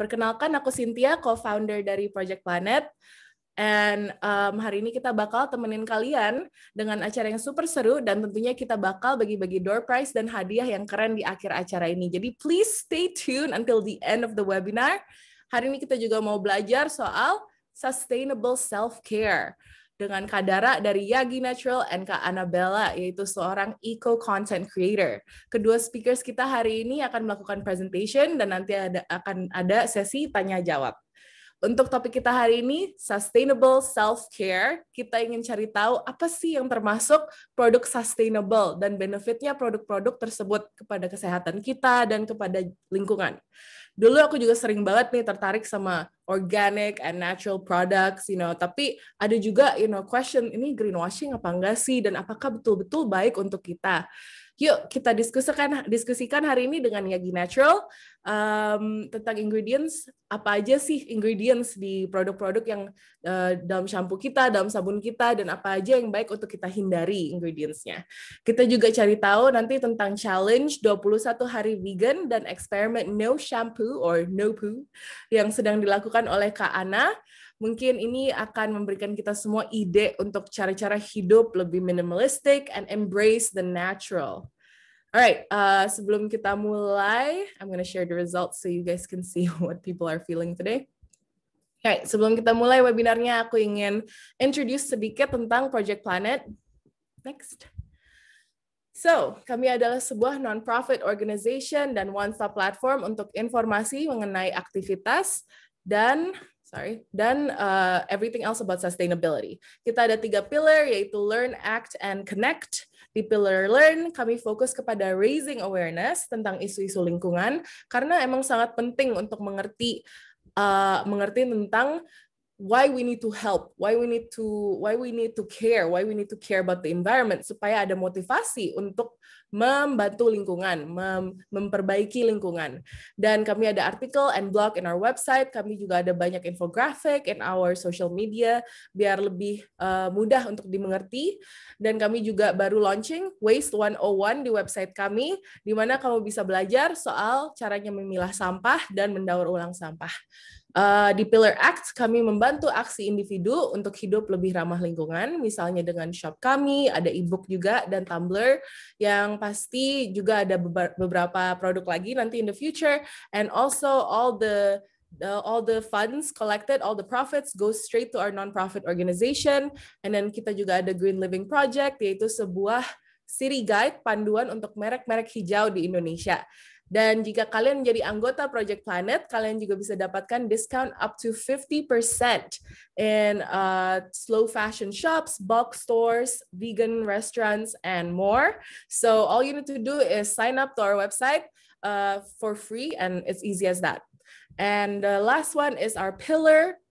perkenalkan aku Cynthia, co-founder dari Project Planet. And um, hari ini kita bakal temenin kalian dengan acara yang super seru dan tentunya kita bakal bagi-bagi door prize dan hadiah yang keren di akhir acara ini. Jadi please stay tuned until the end of the webinar. Hari ini kita juga mau belajar soal sustainable self-care dengan Kadara dari Yagi Natural and Kak Annabella, yaitu seorang eco content creator. Kedua speakers kita hari ini akan melakukan presentation dan nanti ada, akan ada sesi tanya-jawab. Untuk topik kita hari ini, sustainable self-care, kita ingin cari tahu apa sih yang termasuk produk sustainable dan benefitnya produk-produk tersebut kepada kesehatan kita dan kepada lingkungan. Dulu aku juga sering banget nih tertarik sama organic and natural products, you know. Tapi ada juga, you know, question ini greenwashing apa enggak sih dan apakah betul-betul baik untuk kita? Yuk kita diskusikan diskusikan hari ini dengan Yagi Natural um, tentang ingredients apa aja sih ingredients di produk-produk yang uh, dalam shampoo kita, dalam sabun kita dan apa aja yang baik untuk kita hindari ingredientsnya. Kita juga cari tahu nanti tentang challenge 21 hari vegan dan eksperimen no shampoo or no poo yang sedang dilakukan oleh Kak Ana Mungkin ini akan memberikan kita semua ide untuk cara-cara hidup lebih minimalistik and embrace the natural. Alright, uh, sebelum kita mulai, I'm gonna share the results so you guys can see what people are feeling today. Alright, sebelum kita mulai webinarnya, aku ingin introduce sedikit tentang Project Planet. Next. So, kami adalah sebuah non-profit organization dan one-stop platform untuk informasi mengenai aktivitas dan sorry, dan uh, everything else about sustainability. Kita ada tiga pillar yaitu learn, act, and connect. Di pillar learn, kami fokus kepada raising awareness tentang isu-isu lingkungan karena emang sangat penting untuk mengerti uh, mengerti tentang why we need to help, why we need to why we need to care, why we need to care about the environment supaya ada motivasi untuk membantu lingkungan, mem memperbaiki lingkungan. Dan kami ada artikel and blog in our website, kami juga ada banyak infografik in our social media biar lebih uh, mudah untuk dimengerti. Dan kami juga baru launching Waste 101 di website kami di mana kamu bisa belajar soal caranya memilah sampah dan mendaur ulang sampah. Uh, di Pillar Act, kami membantu aksi individu untuk hidup lebih ramah lingkungan, misalnya dengan shop kami, ada e-book juga, dan Tumblr, yang pasti juga ada beberapa produk lagi nanti in the future, and also all the The, all the funds collected, all the profits go straight to our non-profit organization. And then kita juga ada Green Living Project, yaitu sebuah city guide panduan untuk merek-merek hijau di Indonesia. Dan jika kalian menjadi anggota Project Planet, kalian juga bisa dapatkan discount up to 50% in uh, slow fashion shops, bulk stores, vegan restaurants, and more. So all you need to do is sign up to our website uh, for free, and it's easy as that. And the last one is our pillar,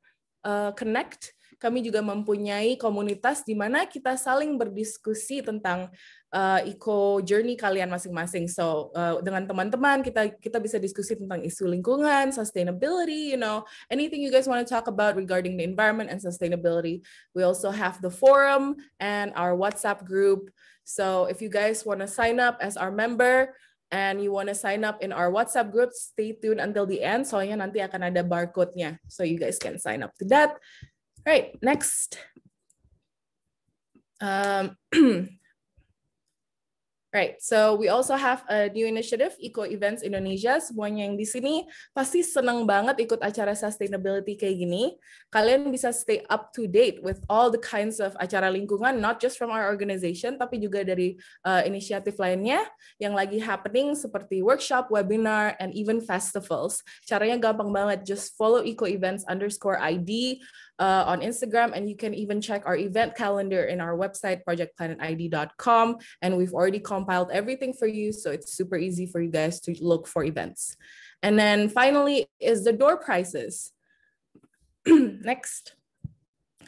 uh, Connect. Kami juga mempunyai komunitas di mana kita saling berdiskusi tentang uh, eh, eco journey kalian masing-masing. So uh, dengan teman-teman kita kita bisa diskusi tentang isu lingkungan, sustainability, you know, anything you guys want to talk about regarding the environment and sustainability. We also have the forum and our WhatsApp group. So if you guys want to sign up as our member and you want to sign up in our WhatsApp group, stay tuned until the end. Soalnya nanti akan ada barcode-nya. So you guys can sign up to that. All right, next. Um, Right, so we also have a new initiative, Eco Events Indonesia. Semuanya yang di sini pasti senang banget ikut acara sustainability kayak gini. Kalian bisa stay up to date with all the kinds of acara lingkungan, not just from our organization, tapi juga dari uh, inisiatif lainnya yang lagi happening seperti workshop, webinar, and even festivals. Caranya gampang banget, just follow Eco Events underscore ID uh, on Instagram. And you can even check our event calendar in our website, projectplanetid.com. And we've already compiled everything for you. So it's super easy for you guys to look for events. And then finally is the door prices. Next.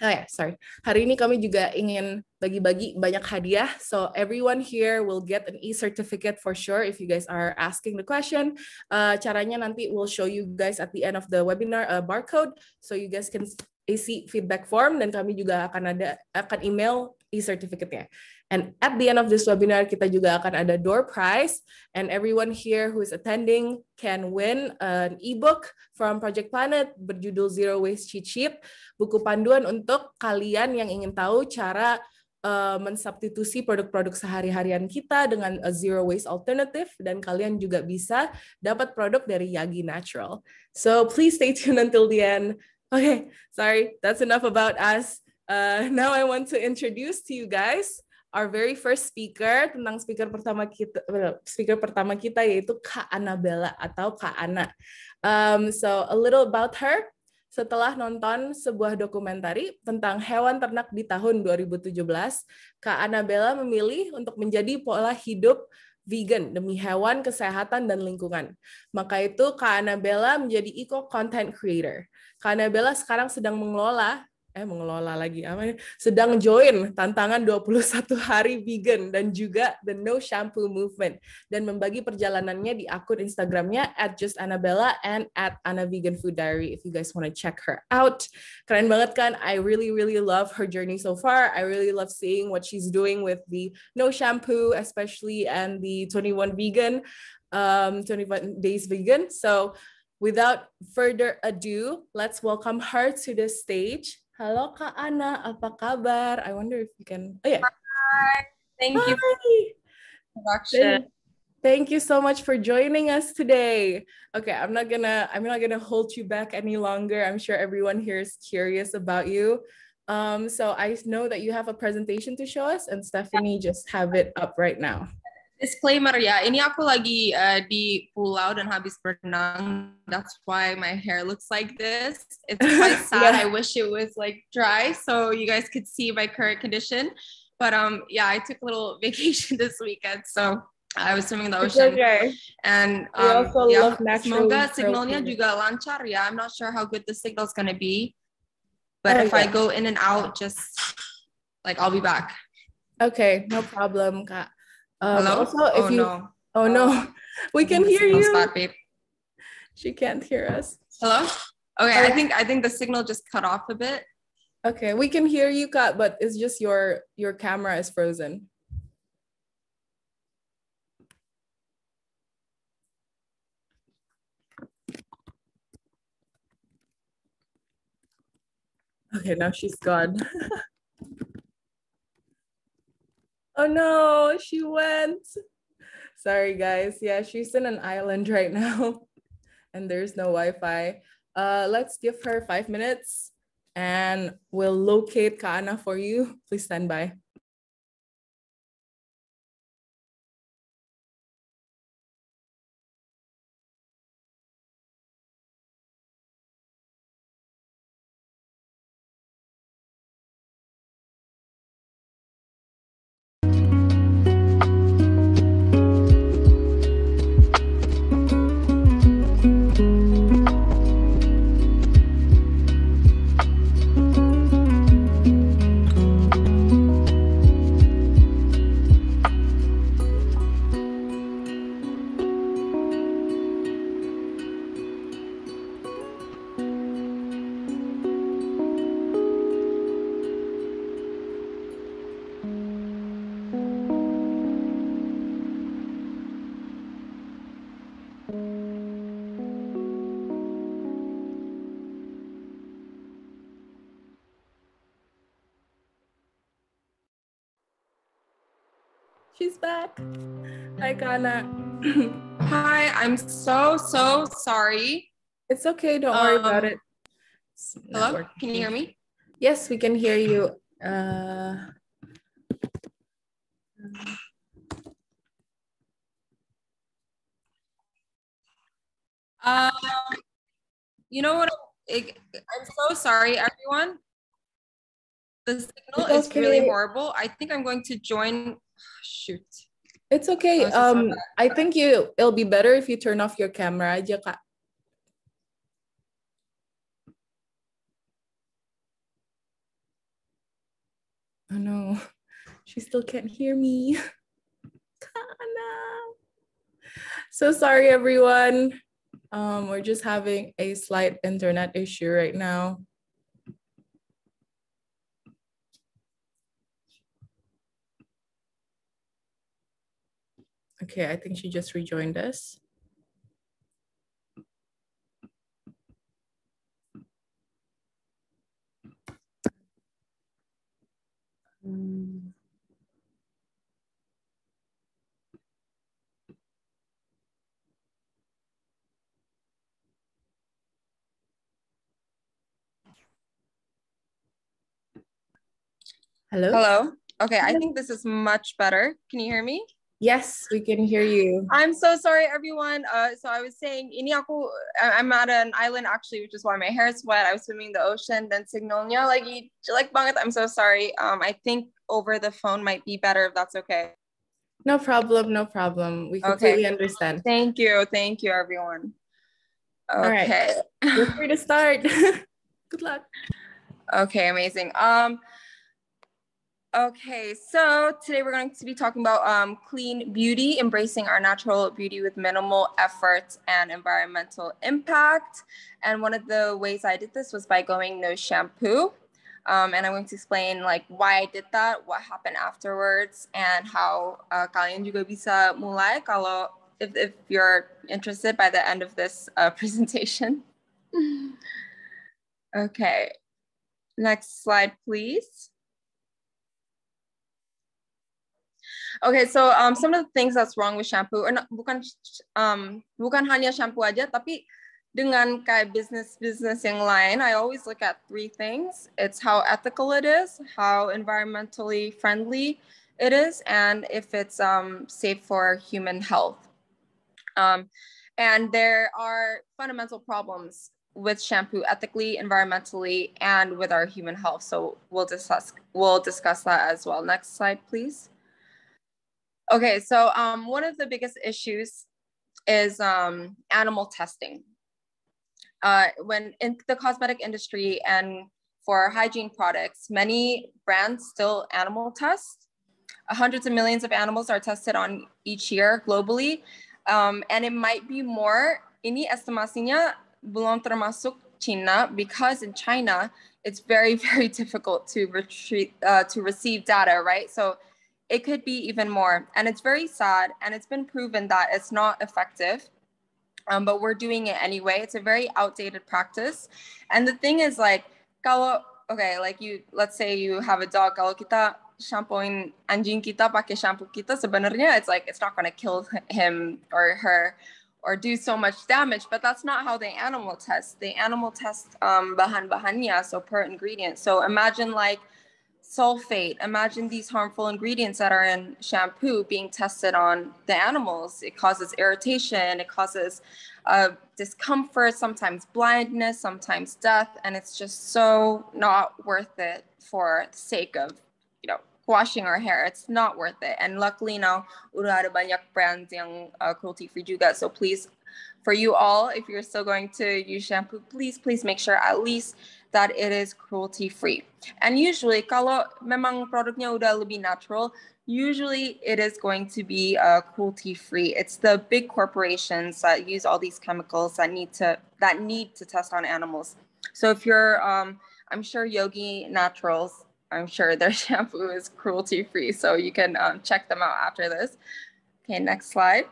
Oh yeah, sorry. Hari ini kami juga ingin bagi-bagi banyak hadiah. So everyone here will get an e-certificate for sure if you guys are asking the question. Uh, caranya nanti we'll show you guys at the end of the webinar a uh, barcode so you guys can isi feedback form dan kami juga akan ada akan email e-certificate-nya. And at the end of this webinar kita juga akan ada door prize and everyone here who is attending can win an ebook from Project Planet berjudul Zero Waste Cheat Sheet, buku panduan untuk kalian yang ingin tahu cara uh, mensubstitusi produk-produk sehari-harian kita dengan a zero waste alternative dan kalian juga bisa dapat produk dari Yagi Natural. So please stay tuned until the end. Okay, sorry, that's enough about us. Uh, now I want to introduce to you guys our very first speaker tentang speaker pertama kita speaker pertama kita yaitu Kak Anabella atau Kak Ana. Um, so a little about her. Setelah nonton sebuah dokumentari tentang hewan ternak di tahun 2017, Kak Anabella memilih untuk menjadi pola hidup vegan demi hewan, kesehatan, dan lingkungan. Maka itu Kak Anabella menjadi eco content creator karena Bella sekarang sedang mengelola eh mengelola lagi apa ya, sedang join tantangan 21 hari vegan dan juga the no shampoo movement dan membagi perjalanannya di akun Instagramnya at just Annabella and at Anna Vegan Food Diary if you guys wanna check her out keren banget kan I really really love her journey so far I really love seeing what she's doing with the no shampoo especially and the 21 vegan um 21 days vegan so without further ado, let's welcome her to the stage. Hello, Ka Ana. Apa kabar? I wonder if you can. Oh yeah. Hi. Thank Hi. you. Production. Thank you so much for joining us today. Okay, I'm not gonna I'm not gonna hold you back any longer. I'm sure everyone here is curious about you. Um, so I know that you have a presentation to show us, and Stephanie just have it up right now disclaimer ya, ini aku lagi uh, di pulau dan habis berenang. That's why my hair looks like this. It's quite sad. yeah. I wish it was like dry so you guys could see my current condition. But um, yeah, I took a little vacation this weekend, so I was swimming in the ocean. okay. And um, also yeah, love semoga signalnya juga lancar ya. I'm not sure how good the signal's gonna be, but oh, if yeah. I go in and out, just like I'll be back. Okay, no problem, Kak. Um, Hello? Also, if oh, you, no. Oh, no. Oh. We can hear you. Spot, babe. She can't hear us. Hello? Okay, I think I think the signal just cut off a bit. Okay, we can hear you, cut, but it's just your your camera is frozen. Okay, now she's gone. Oh no, she went. Sorry, guys. Yeah, she's in an island right now and there's no Wi Fi. Uh, let's give her five minutes and we'll locate Kaana for you. Please stand by. back. Hi, Ghana. Hi, I'm so, so sorry. It's okay. Don't um, worry about um, it. hello? Can you hear me? Yes, we can hear you. Uh, um, you know what? I'm so sorry, everyone. The signal is okay. really horrible. I think I'm going to join shoot. It's okay. um, I think you it'll be better if you turn off your camera aja, Oh no, she still can't hear me. Kana. So sorry, everyone. Um, we're just having a slight internet issue right now. Okay, I think she just rejoined us. Hmm. hello? Hello. Okay, I think this is much better. Can you hear me? Yes, we can hear you. I'm so sorry, everyone. Uh, so I was saying, Iniaku, I'm at an island actually, which is why my hair is wet. I was swimming the ocean, then signalnya like like banget. I'm so sorry. Um, I think over the phone might be better if that's okay. No problem. No problem. We completely okay. understand. Thank you. Thank you, everyone. Okay. All right. We're free to start. Good luck. Okay, amazing. Um, Okay, so today we're going to be talking about um, clean beauty, embracing our natural beauty with minimal effort and environmental impact. And one of the ways I did this was by going no shampoo. Um, and I'm going to explain like why I did that, what happened afterwards, and how uh, kalian juga bisa mulai kalau if, if you're interested by the end of this uh, presentation. okay, next slide, please. Okay, so um, some of the things that's wrong with shampoo, or not, bukan um, bukan hanya shampoo aja, tapi dengan kayak business business yang lain, I always look at three things. It's how ethical it is, how environmentally friendly it is, and if it's um, safe for human health. Um, and there are fundamental problems with shampoo ethically, environmentally, and with our human health. So we'll discuss we'll discuss that as well. Next slide, please. Okay, so um, one of the biggest issues is um, animal testing. Uh, when in the cosmetic industry and for hygiene products, many brands still animal test. Hundreds of millions of animals are tested on each year globally, um, and it might be more. Ini estimasinya belum termasuk China because in China it's very very difficult to retrieve uh, to receive data, right? So it could be even more. And it's very sad. And it's been proven that it's not effective. Um, but we're doing it anyway. It's a very outdated practice. And the thing is, like, kalau, okay, like you, let's say you have a dog, kalau kita shampooing anjing kita pakai shampoo kita, sebenarnya it's like, it's not going to kill him or her or do so much damage, but that's not how the animal tests. The animal tests um, bahan-bahannya, so per ingredient. So imagine like, sulfate. Imagine these harmful ingredients that are in shampoo being tested on the animals. It causes irritation, it causes uh, discomfort, sometimes blindness, sometimes death, and it's just so not worth it for the sake of, you know, washing our hair. It's not worth it. And luckily now, udah ada banyak brands yang uh, cruelty-free juga. So please, for you all, if you're still going to use shampoo, please, please make sure at least that it is cruelty free. And usually kalau memang produknya udah lebih natural, usually it is going to be uh, cruelty free. It's the big corporations that use all these chemicals that need to that need to test on animals. So if you're, um, I'm sure Yogi Naturals, I'm sure their shampoo is cruelty free. So you can um, check them out after this. Okay, next slide.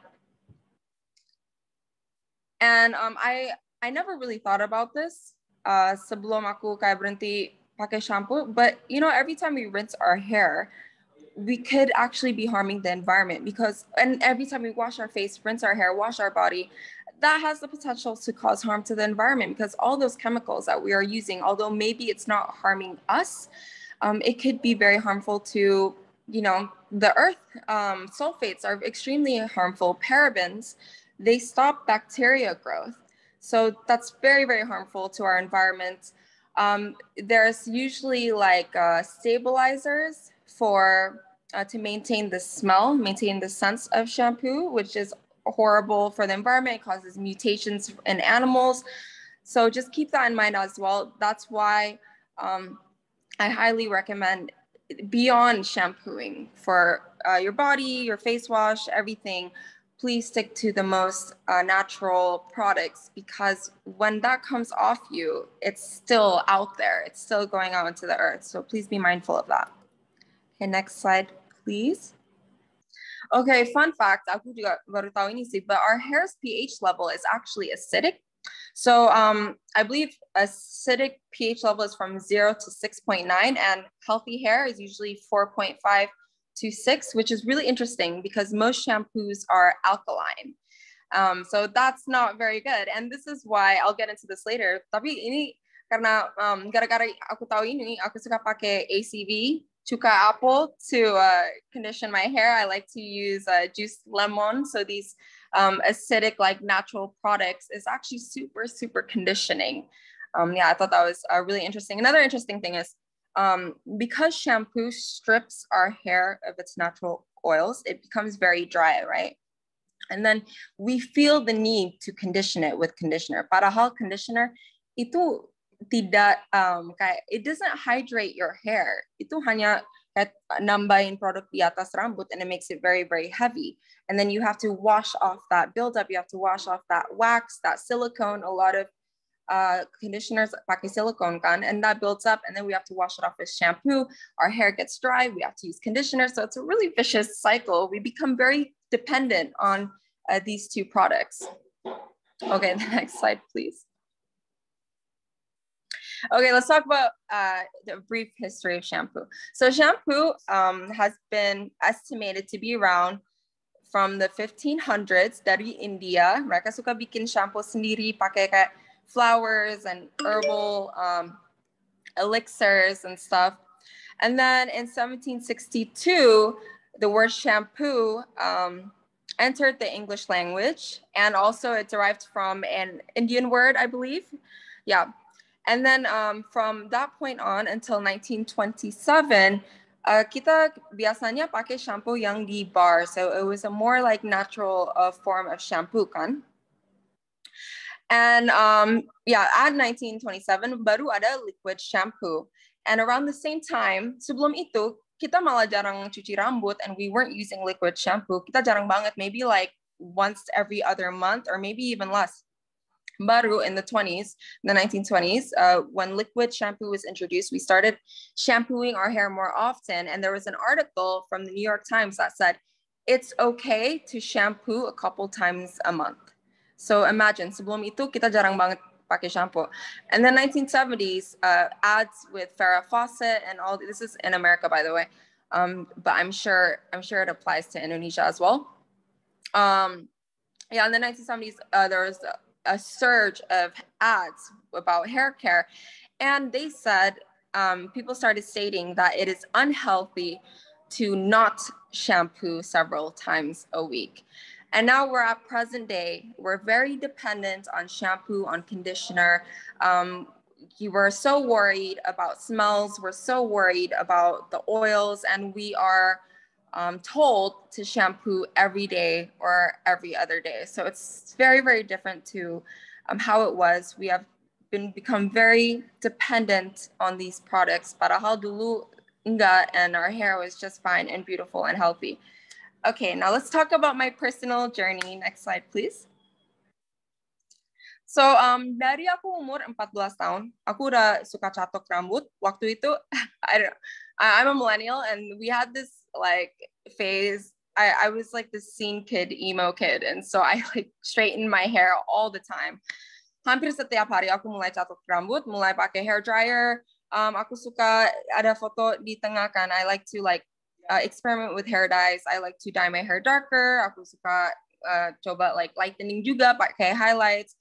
And um, I I never really thought about this uh, sebelum aku kayak berhenti pakai shampoo. But you know, every time we rinse our hair, we could actually be harming the environment because, and every time we wash our face, rinse our hair, wash our body, that has the potential to cause harm to the environment because all those chemicals that we are using, although maybe it's not harming us, um, it could be very harmful to, you know, the earth. Um, sulfates are extremely harmful. Parabens, they stop bacteria growth. So that's very, very harmful to our environment. Um, there's usually like uh, stabilizers for uh, to maintain the smell, maintain the sense of shampoo, which is horrible for the environment. It causes mutations in animals. So just keep that in mind as well. That's why um, I highly recommend beyond shampooing for uh, your body, your face wash, everything please stick to the most uh, natural products because when that comes off you, it's still out there. It's still going out into the earth. So please be mindful of that. Okay, next slide, please. Okay, fun fact, aku juga baru tahu ini sih, but our hair's pH level is actually acidic. So um, I believe acidic pH level is from zero to 6.9 and healthy hair is usually 4.5 to six, which is really interesting because most shampoos are alkaline. Um, so that's not very good. And this is why I'll get into this later. Tapi ini karena um, gara-gara aku tahu ini, aku suka pakai ACV chuka apple to uh, condition my hair. I like to use uh, lemon. So these um, acidic, like natural products is actually super, super conditioning. Um, yeah, I thought that was uh, really interesting. Another interesting thing is um, because shampoo strips our hair of its natural oils, it becomes very dry, right? And then we feel the need to condition it with conditioner. Padahal conditioner itu tidak um, kayak it doesn't hydrate your hair. Itu hanya nambahin produk di atas rambut and it makes it very very heavy. And then you have to wash off that buildup. You have to wash off that wax, that silicone. A lot of uh, conditioners like silicone gun and that builds up and then we have to wash it off with shampoo. Our hair gets dry, we have to use conditioner. So it's a really vicious cycle. We become very dependent on uh, these two products. Okay, the next slide, please. Okay, let's talk about uh, the brief history of shampoo. So shampoo um, has been estimated to be around from the 1500s dari India. Mereka suka bikin shampoo sendiri pakai kayak flowers and herbal um, elixirs and stuff. And then in 1762, the word shampoo um, entered the English language, and also it derived from an Indian word, I believe. Yeah. And then um, from that point on until 1927, uh, kita biasanya pakai shampoo yang di bar. So it was a more like natural uh, form of shampoo, kan? And um, yeah, at 1927 baru ada liquid shampoo. And around the same time, sebelum itu kita malah jarang cuci rambut and we weren't using liquid shampoo. Kita jarang banget, maybe like once every other month or maybe even less. Baru in the 20s, the 1920s, uh, when liquid shampoo was introduced, we started shampooing our hair more often. And there was an article from the New York Times that said, it's okay to shampoo a couple times a month. So imagine sebelum itu kita jarang banget pakai shampoo. And then 1970s uh, ads with Farrah Fawcett and all this is in America by the way. Um, but I'm sure I'm sure it applies to Indonesia as well. Um, yeah, in the 1970s uh, there was a, surge of ads about hair care, and they said um, people started stating that it is unhealthy to not shampoo several times a week. And now we're at present day. We're very dependent on shampoo, on conditioner. Um, you were so worried about smells. We're so worried about the oils, and we are um, told to shampoo every day or every other day. So it's very, very different to um, how it was. We have been become very dependent on these products. But dulu and our hair was just fine and beautiful and healthy. Okay, now let's talk about my personal journey. Next slide, please. So, um, dari aku umur 14 tahun, aku udah suka catok rambut. Waktu itu, I don't know, I, am a millennial and we had this like phase. I, I was like the scene kid, emo kid. And so I like straightened my hair all the time. Hampir setiap hari aku mulai catok rambut, mulai pakai hair dryer. Um, aku suka ada foto di tengah kan. I like to like uh, experiment with hair dyes. I like to dye my hair darker. Aku suka uh, coba like lightening juga pakai highlights.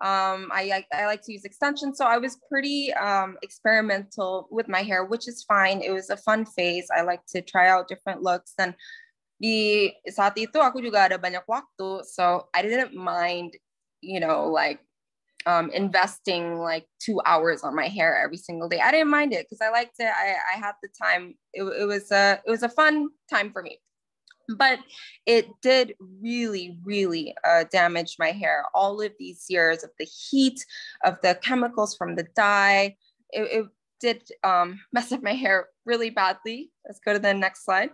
Um, I, I, I like to use extensions. So I was pretty um, experimental with my hair, which is fine. It was a fun phase. I like to try out different looks. And di saat itu aku juga ada banyak waktu. So I didn't mind, you know, like um, investing like two hours on my hair every single day. I didn't mind it because I liked it. I, I had the time. It, it was a it was a fun time for me, but it did really really uh, damage my hair. All of these years of the heat, of the chemicals from the dye, it, it did um, mess up my hair really badly. Let's go to the next slide.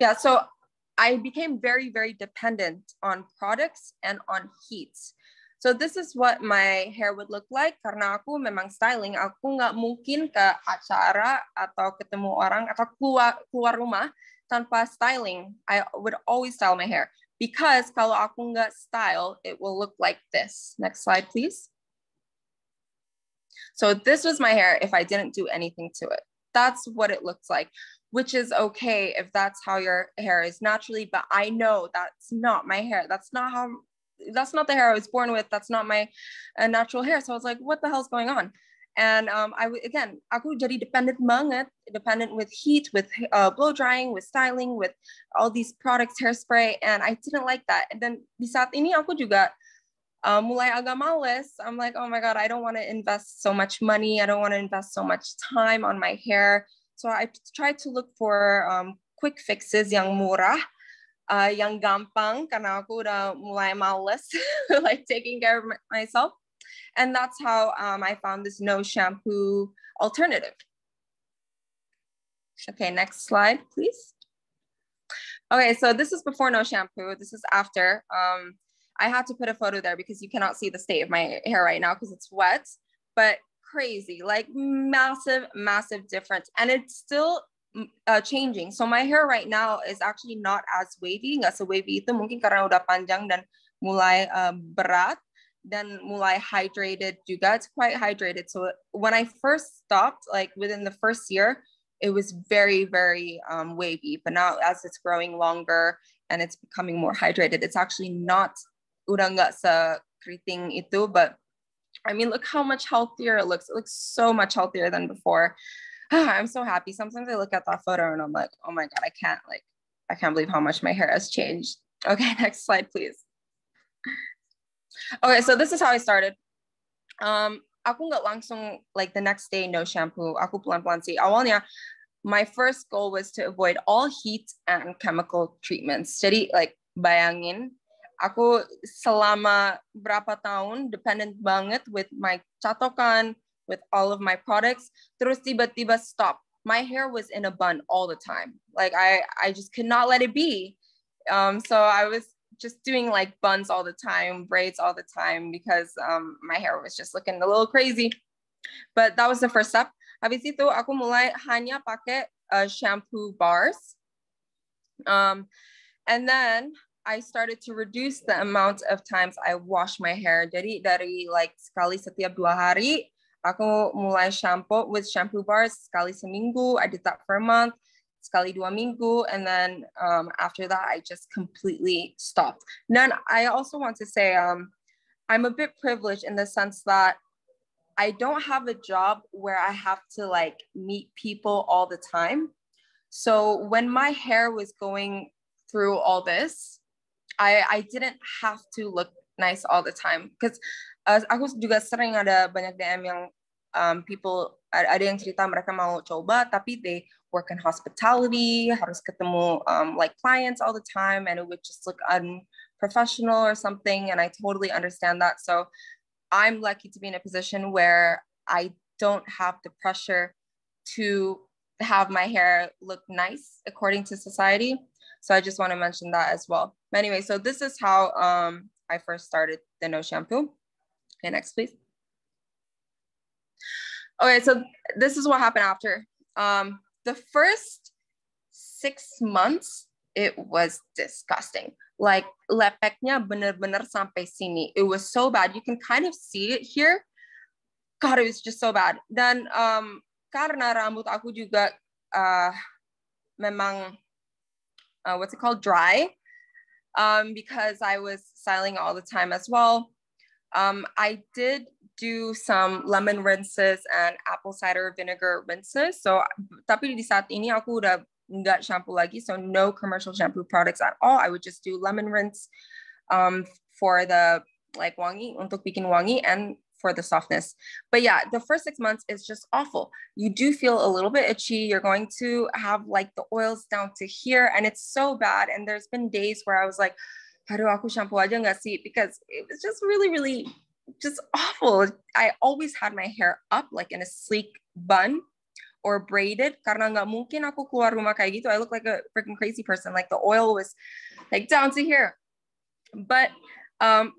Yeah, so I became very very dependent on products and on heat. So this is what my hair would look like karena aku memang styling. Aku nggak mungkin ke acara atau ketemu orang atau keluar keluar rumah tanpa styling. I would always style my hair because kalau aku nggak style, it will look like this. Next slide, please. So this was my hair if I didn't do anything to it. That's what it looks like, which is okay if that's how your hair is naturally, but I know that's not my hair. That's not how that's not the hair I was born with. That's not my uh, natural hair. So I was like, what the hell's going on? And um, I w- again, aku jadi dependent banget, dependent with heat, with uh, blow drying, with styling, with all these products, hairspray, and I didn't like that. And then di saat ini aku juga uh, mulai agak males. I'm like, oh my god, I don't want to invest so much money. I don't want to invest so much time on my hair. So I tried to look for um, quick fixes yang murah uh, yang gampang karena aku udah mulai males like taking care of myself. And that's how um, I found this no shampoo alternative. Okay, next slide, please. Okay, so this is before no shampoo. This is after. Um, I had to put a photo there because you cannot see the state of my hair right now because it's wet, but crazy, like massive, massive difference. And it still uh, changing. So my hair right now is actually not as wavy, nggak sewavy itu mungkin karena udah panjang dan mulai uh, um, berat dan mulai hydrated juga. It's quite hydrated. So when I first stopped, like within the first year, it was very very um, wavy. But now as it's growing longer and it's becoming more hydrated, it's actually not udah nggak sekeriting itu, but I mean, look how much healthier it looks. It looks so much healthier than before. I'm so happy. Sometimes I look at that photo and I'm like, oh my God, I can't like, I can't believe how much my hair has changed. Okay, next slide, please. Okay, so this is how I started. Um, aku nggak langsung like the next day no shampoo. Aku pelan-pelan sih. Awalnya my first goal was to avoid all heat and chemical treatments. Jadi like bayangin aku selama berapa tahun dependent banget with my catokan, with all of my products, terus tiba-tiba stop. My hair was in a bun all the time. Like I, I just could not let it be. Um, so I was just doing like buns all the time, braids all the time because um, my hair was just looking a little crazy. But that was the first step. Habis itu aku mulai hanya pakai uh, shampoo bars. Um, and then I started to reduce the amount of times I wash my hair. Jadi dari like sekali setiap dua hari, Aku mulai shampoo with shampoo bars sekali seminggu. I did that for a month, sekali dua minggu. And then um, after that, I just completely stopped. Then I also want to say um, I'm a bit privileged in the sense that I don't have a job where I have to like meet people all the time. So when my hair was going through all this, I I didn't have to look nice all the time because uh, aku juga sering ada banyak DM yang um, people ada yang cerita mereka mau coba tapi they work in hospitality harus ketemu um, like clients all the time and it would just look unprofessional or something and I totally understand that so I'm lucky to be in a position where I don't have the pressure to have my hair look nice according to society so I just want to mention that as well. But anyway, so this is how um, I first started the no shampoo. Okay, next please. Okay, so this is what happened after. Um, the first six months, it was disgusting. Like lepeknya bener-bener sampai sini. It was so bad. You can kind of see it here. God, it was just so bad. Then um, karena rambut aku juga uh, memang uh, what's it called dry um, because I was styling all the time as well. Um, I did do some lemon rinses and apple cider vinegar rinses. So tapi di saat ini aku udah nggak shampoo lagi. So no commercial shampoo products at all. I would just do lemon rinse um, for the like wangi untuk bikin wangi and for the softness. But yeah, the first six months is just awful. You do feel a little bit itchy. You're going to have like the oils down to here, and it's so bad. And there's been days where I was like, Haru aku shampoo aja nggak sih? Because it was just really, really just awful. I always had my hair up like in a sleek bun or braided karena nggak mungkin aku keluar rumah kayak gitu. I look like a freaking crazy person. Like the oil was like down to here. But um,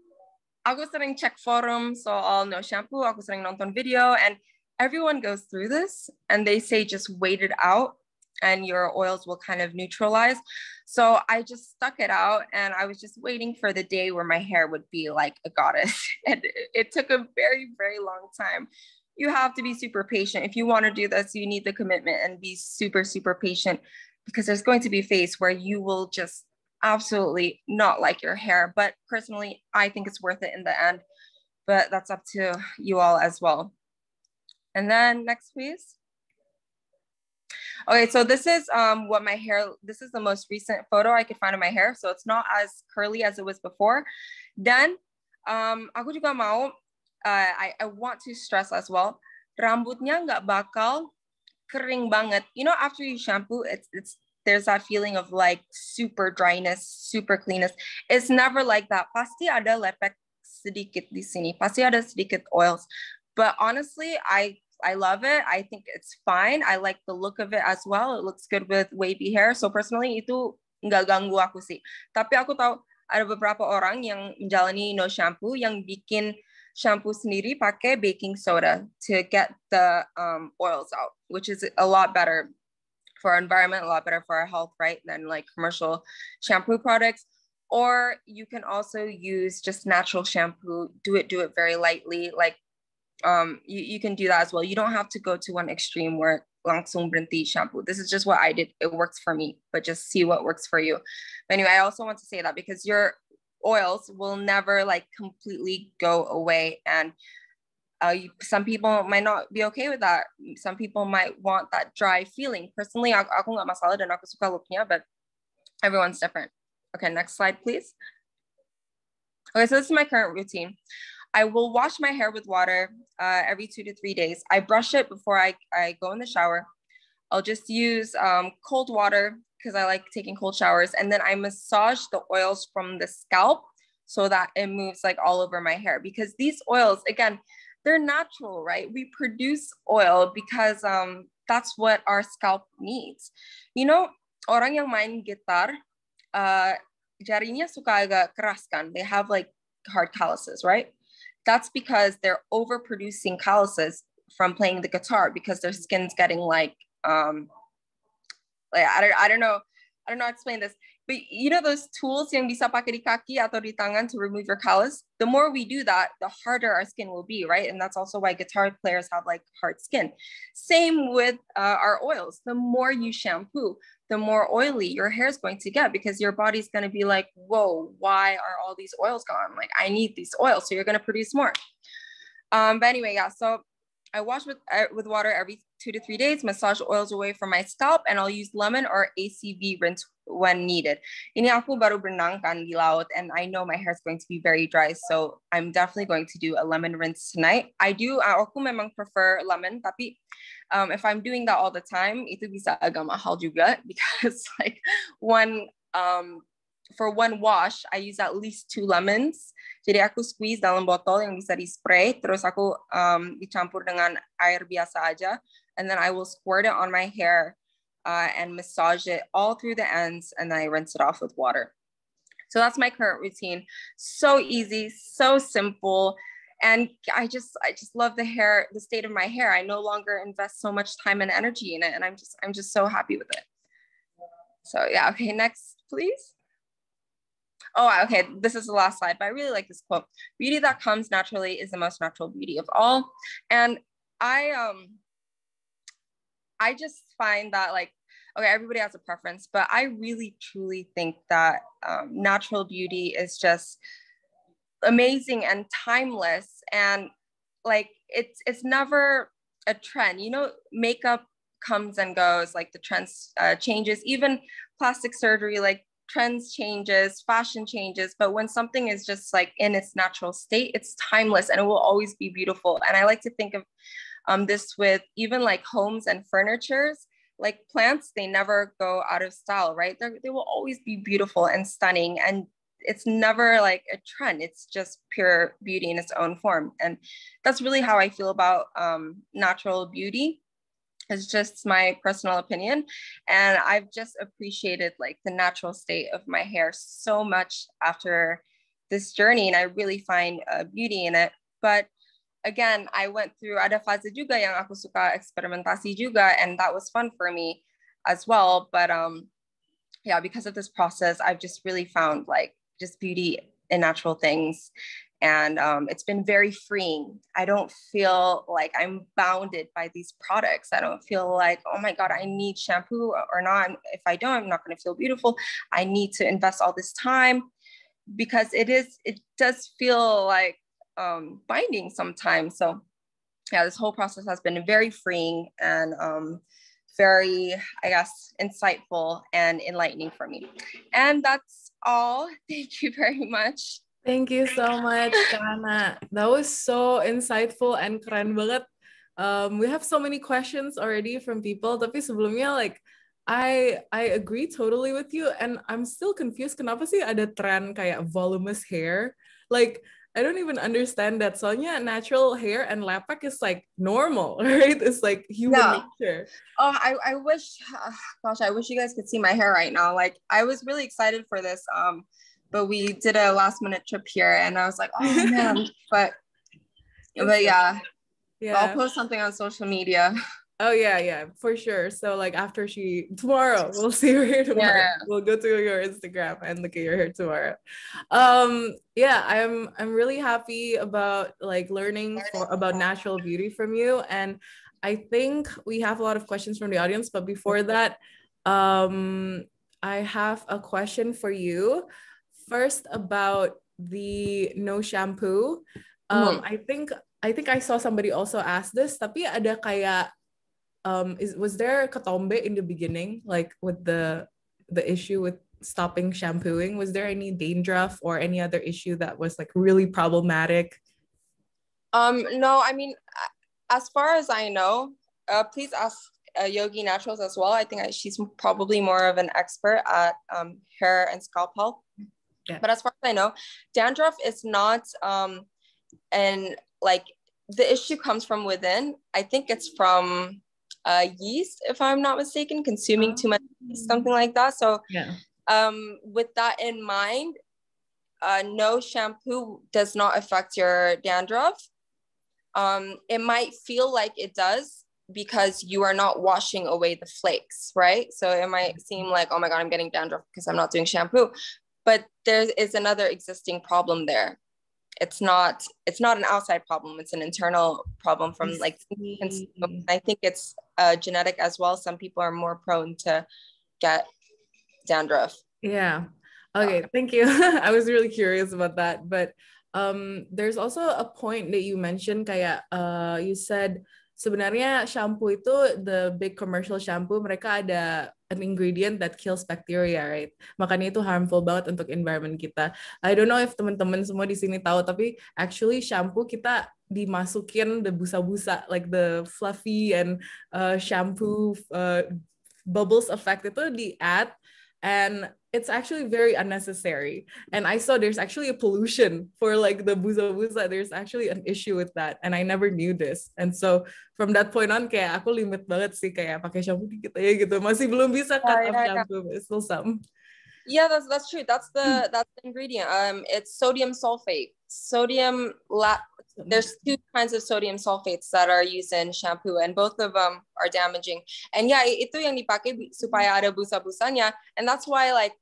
aku sering check forum all no shampoo, aku sering nonton video and everyone goes through this and they say just wait it out and your oils will kind of neutralize. So I just stuck it out and I was just waiting for the day where my hair would be like a goddess. And it took a very, very long time. You have to be super patient. If you want to do this, you need the commitment and be super, super patient because there's going to be a phase where you will just absolutely not like your hair. But personally, I think it's worth it in the end. But that's up to you all as well. And then next, please. Okay, so this is um, what my hair, this is the most recent photo I could find of my hair. So it's not as curly as it was before. Then, um, juga mau, uh, I, I want to stress as well, rambutnya nggak bakal kering banget. You know, after you shampoo, it's, it's there's that feeling of like super dryness, super cleanness. It's never like that. Pasti ada lepek sedikit di sini. Pasti ada sedikit oils. But honestly, I I love it. I think it's fine. I like the look of it as well. It looks good with wavy hair. So personally itu nggak ganggu aku sih. Tapi aku tahu ada beberapa orang yang menjalani no shampoo yang bikin shampoo sendiri pakai baking soda to get the um, oils out, which is a lot better for our environment, a lot better for our health, right? Than like commercial shampoo products. Or you can also use just natural shampoo, do it, do it very lightly. Like um, you, you can do that as well. You don't have to go to one extreme where langsung berhenti shampoo. This is just what I did. It works for me, but just see what works for you. Anyway, I also want to say that because your oils will never like completely go away and uh, you, some people might not be okay with that. Some people might want that dry feeling. Personally, aku nggak masalah dan aku suka looknya, but everyone's different. Okay, next slide, please. Okay, so this is my current routine. I will wash my hair with water uh, every two to three days. I brush it before I, I go in the shower. I'll just use um, cold water because I like taking cold showers. And then I massage the oils from the scalp so that it moves like all over my hair because these oils, again, they're natural, right? We produce oil because um, that's what our scalp needs. You know, orang yang main gitar, uh, jarinya suka agak keras kan? They have like hard calluses, right? that's because they're overproducing calluses from playing the guitar because their skin's getting like um like I don't I don't know I don't know how to explain this. But you know those tools yang bisa pakai di kaki atau di tangan to remove your callus? The more we do that, the harder our skin will be, right? And that's also why guitar players have like hard skin. Same with uh, our oils. The more you shampoo, the more oily your hair is going to get because your body's going to be like, whoa, why are all these oils gone? Like, I need these oils. So you're going to produce more. Um, but anyway, yeah. So I wash with uh, with water every two to three days, massage oils away from my scalp, and I'll use lemon or ACV rinse when needed. Ini aku baru berenang kan di laut, and I know my hair is going to be very dry, so I'm definitely going to do a lemon rinse tonight. I do, aku memang prefer lemon, tapi um, if I'm doing that all the time, itu bisa agak mahal juga, because like one, um, for one wash, I use at least two lemons. Jadi aku squeeze dalam botol yang bisa di spray, terus aku um, dicampur dengan air biasa aja. and then I will squirt it on my hair uh, and massage it all through the ends, and then I rinse it off with water. So that's my current routine. So easy, so simple. And I just, I just love the hair, the state of my hair. I no longer invest so much time and energy in it. And I'm just, I'm just so happy with it. So yeah, okay, next, please. Oh, okay, this is the last slide, but I really like this quote. Beauty that comes naturally is the most natural beauty of all. And I um I just find that like okay, everybody has a preference, but I really truly think that um, natural beauty is just amazing and timeless, and like it's it's never a trend. You know, makeup comes and goes, like the trends uh, changes, even plastic surgery, like trends changes, fashion changes, but when something is just like in its natural state, it's timeless and it will always be beautiful. And I like to think of um, this with even like homes and furnitures, like plants, they never go out of style, right? They're, they will always be beautiful and stunning. And it's never like a trend. It's just pure beauty in its own form. And that's really how I feel about um, natural beauty. It's just my personal opinion. And I've just appreciated like the natural state of my hair so much after this journey. And I really find uh, beauty in it. But again, I went through ada fase juga yang aku suka eksperimentasi juga, and that was fun for me as well. But um, yeah, because of this process, I've just really found like just beauty in natural things, and um, it's been very freeing. I don't feel like I'm bounded by these products. I don't feel like oh my god, I need shampoo or not. If I don't, I'm not going to feel beautiful. I need to invest all this time because it is it does feel like um, binding sometimes. So yeah, this whole process has been very freeing and um, very, I guess, insightful and enlightening for me. And that's all. Thank you very much. Thank you so much, Kana. That was so insightful and keren banget. Um, we have so many questions already from people, tapi sebelumnya like I I agree totally with you and I'm still confused kenapa sih ada tren kayak voluminous hair? Like I don't even understand that. Sonia natural hair and lapak is like normal, right? It's like human nature. Oh, I, I wish, uh, gosh, I wish you guys could see my hair right now. Like I was really excited for this, um, but we did a last minute trip here, and I was like, oh man, but but yeah, yeah. I'll post something on social media. Oh yeah, yeah, for sure. So like after she tomorrow, we'll see her here tomorrow. Yeah. We'll go to your Instagram and look at your hair tomorrow. Um, yeah, I'm I'm really happy about like learning for, about natural beauty from you. And I think we have a lot of questions from the audience, but before that, um, I have a question for you. First about the no shampoo. Um, mm. I think I think I saw somebody also ask this, tapi ada kayak um is was there a katombe in the beginning like with the the issue with stopping shampooing was there any dandruff or any other issue that was like really problematic um no i mean as far as i know uh, please ask uh, yogi naturals as well i think I, she's probably more of an expert at um, hair and scalp health yeah. but as far as i know dandruff is not um and like the issue comes from within i think it's from uh, yeast, if I'm not mistaken, consuming too much, ah. something like that. So, yeah. um, with that in mind, uh, no shampoo does not affect your dandruff. Um, it might feel like it does because you are not washing away the flakes, right? So it might mm-hmm. seem like, oh my God, I'm getting dandruff because I'm not doing shampoo. But there is another existing problem there. It's not it's not an outside problem. It's an internal problem from like I think it's uh, genetic as well. Some people are more prone to get dandruff. Yeah. Okay. Thank you. I was really curious about that, but um, there's also a point that you mentioned, Kaya. uh, you said sebenarnya shampoo itu the big commercial shampoo mereka ada an ingredient that kills bacteria right makanya itu harmful banget untuk environment kita I don't know if teman-teman semua di sini tahu tapi actually shampoo kita dimasukin the busa-busa like the fluffy and uh, shampoo uh, bubbles effect itu di add and it's actually very unnecessary. And I saw there's actually a pollution for like the buza buza. There's actually an issue with that, and I never knew this. And so from that point on, kayak aku limit banget sih kayak pakai shampoo dikit aja gitu. Masih belum bisa cut yeah, off yeah, shampoo, yeah. but still some. Yeah, that's that's true. That's the hmm. that's the ingredient. Um, it's sodium sulfate. Sodium la- there's two kinds of sodium sulfates that are used in shampoo and both of them are damaging and yeah itu yang dipakai supaya ada busa-busanya and that's why like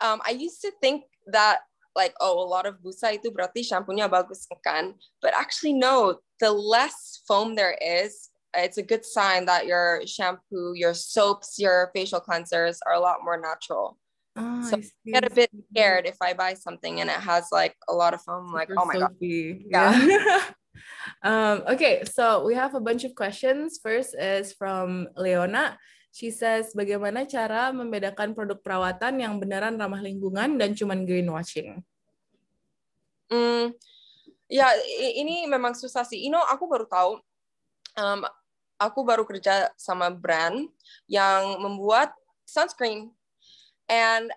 um, I used to think that like oh a lot of busa itu berarti shampoonya bagus kan but actually no the less foam there is it's a good sign that your shampoo your soaps your facial cleansers are a lot more natural oh, so I, I get a bit scared if I buy something and it has like a lot of foam like oh my soapy. god yeah, yeah. um, okay so we have a bunch of questions first is from Leona She says bagaimana cara membedakan produk perawatan yang beneran ramah lingkungan dan cuman greenwashing. Hmm, ya ini memang susah sih. You know, aku baru tahu. Um, aku baru kerja sama brand yang membuat sunscreen, and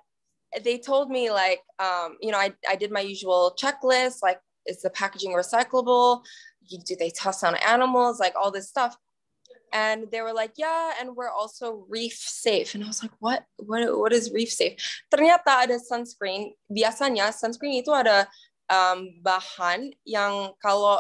they told me like, um, you know, I I did my usual checklist like is the packaging recyclable? Do they test on animals? Like all this stuff. and they were like yeah and we're also reef safe and i was like what what what is reef safe ternyata ada sunscreen biasanya sunscreen itu ada um, bahan yang kalau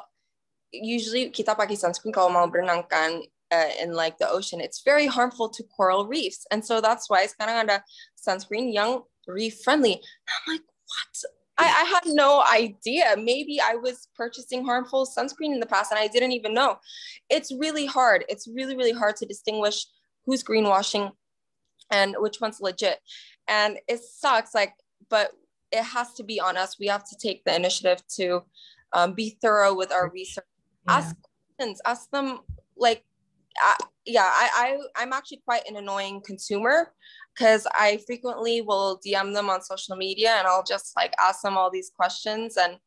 usually kita pakai sunscreen kalau mau berenang kan uh, in like the ocean it's very harmful to coral reefs and so that's why it's sekarang ada sunscreen yang reef friendly and i'm like what I, I had no idea. Maybe I was purchasing harmful sunscreen in the past and I didn't even know. It's really hard. It's really, really hard to distinguish who's greenwashing and which one's legit. And it sucks, like, but it has to be on us. We have to take the initiative to um, be thorough with our research. Yeah. Ask questions, ask them like I, yeah, I, I I'm actually quite an annoying consumer because I frequently will DM them on social media and I'll just like ask them all these questions and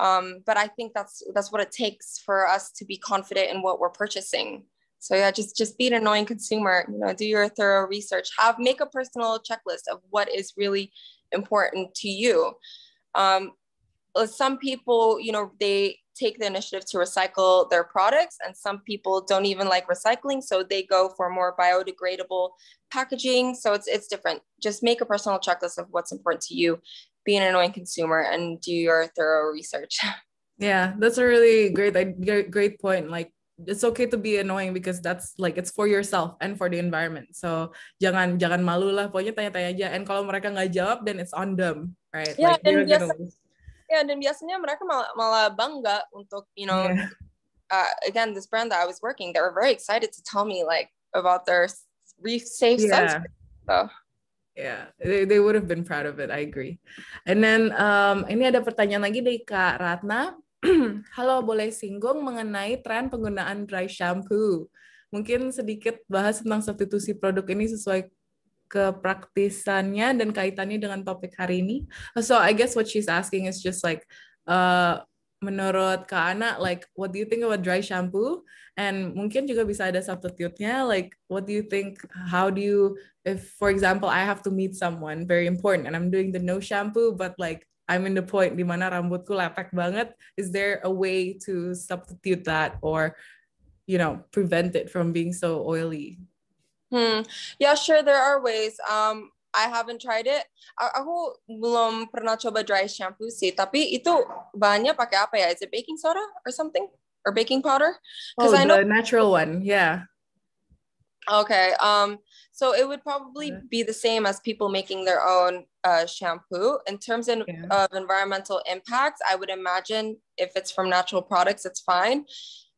um, but I think that's that's what it takes for us to be confident in what we're purchasing. So yeah, just just be an annoying consumer. You know, do your thorough research. Have make a personal checklist of what is really important to you. Um, some people, you know, they take the initiative to recycle their products and some people don't even like recycling so they go for more biodegradable packaging so it's it's different just make a personal checklist of what's important to you be an annoying consumer and do your thorough research yeah that's a really great great point like it's okay to be annoying because that's like it's for yourself and for the environment. So jangan jangan malu lah, pokoknya tanya-tanya aja. And kalau mereka nggak jawab, then it's on them, right? Yeah, like, and gonna... Ya, yeah, dan biasanya mereka malah, malah bangga untuk, you know, yeah. uh, again, this brand that I was working, they were very excited to tell me like about their reef safe yeah. sunscreen. So. Yeah, they, they would have been proud of it. I agree. And then um, ini ada pertanyaan lagi dari Kak Ratna. Halo, boleh singgung mengenai tren penggunaan dry shampoo? Mungkin sedikit bahas tentang substitusi produk ini sesuai kepraktisannya dan kaitannya dengan topik hari ini. So I guess what she's asking is just like uh, menurut Kak Ana like what do you think about dry shampoo and mungkin juga bisa ada substitute-nya like what do you think how do you if for example I have to meet someone very important and I'm doing the no shampoo but like I'm in the point di mana rambutku lepek banget is there a way to substitute that or you know prevent it from being so oily Hmm. Yeah, sure. There are ways. Um, I haven't tried it. Aku belum pernah coba dry shampoo sih. Tapi itu bahannya pakai apa ya? Is it baking soda or something? Or baking powder? Oh, I know- the natural one. Yeah. Okay. Um. So it would probably yeah. be the same as people making their own uh, shampoo. In terms in, yeah. of environmental impacts, I would imagine if it's from natural products, it's fine.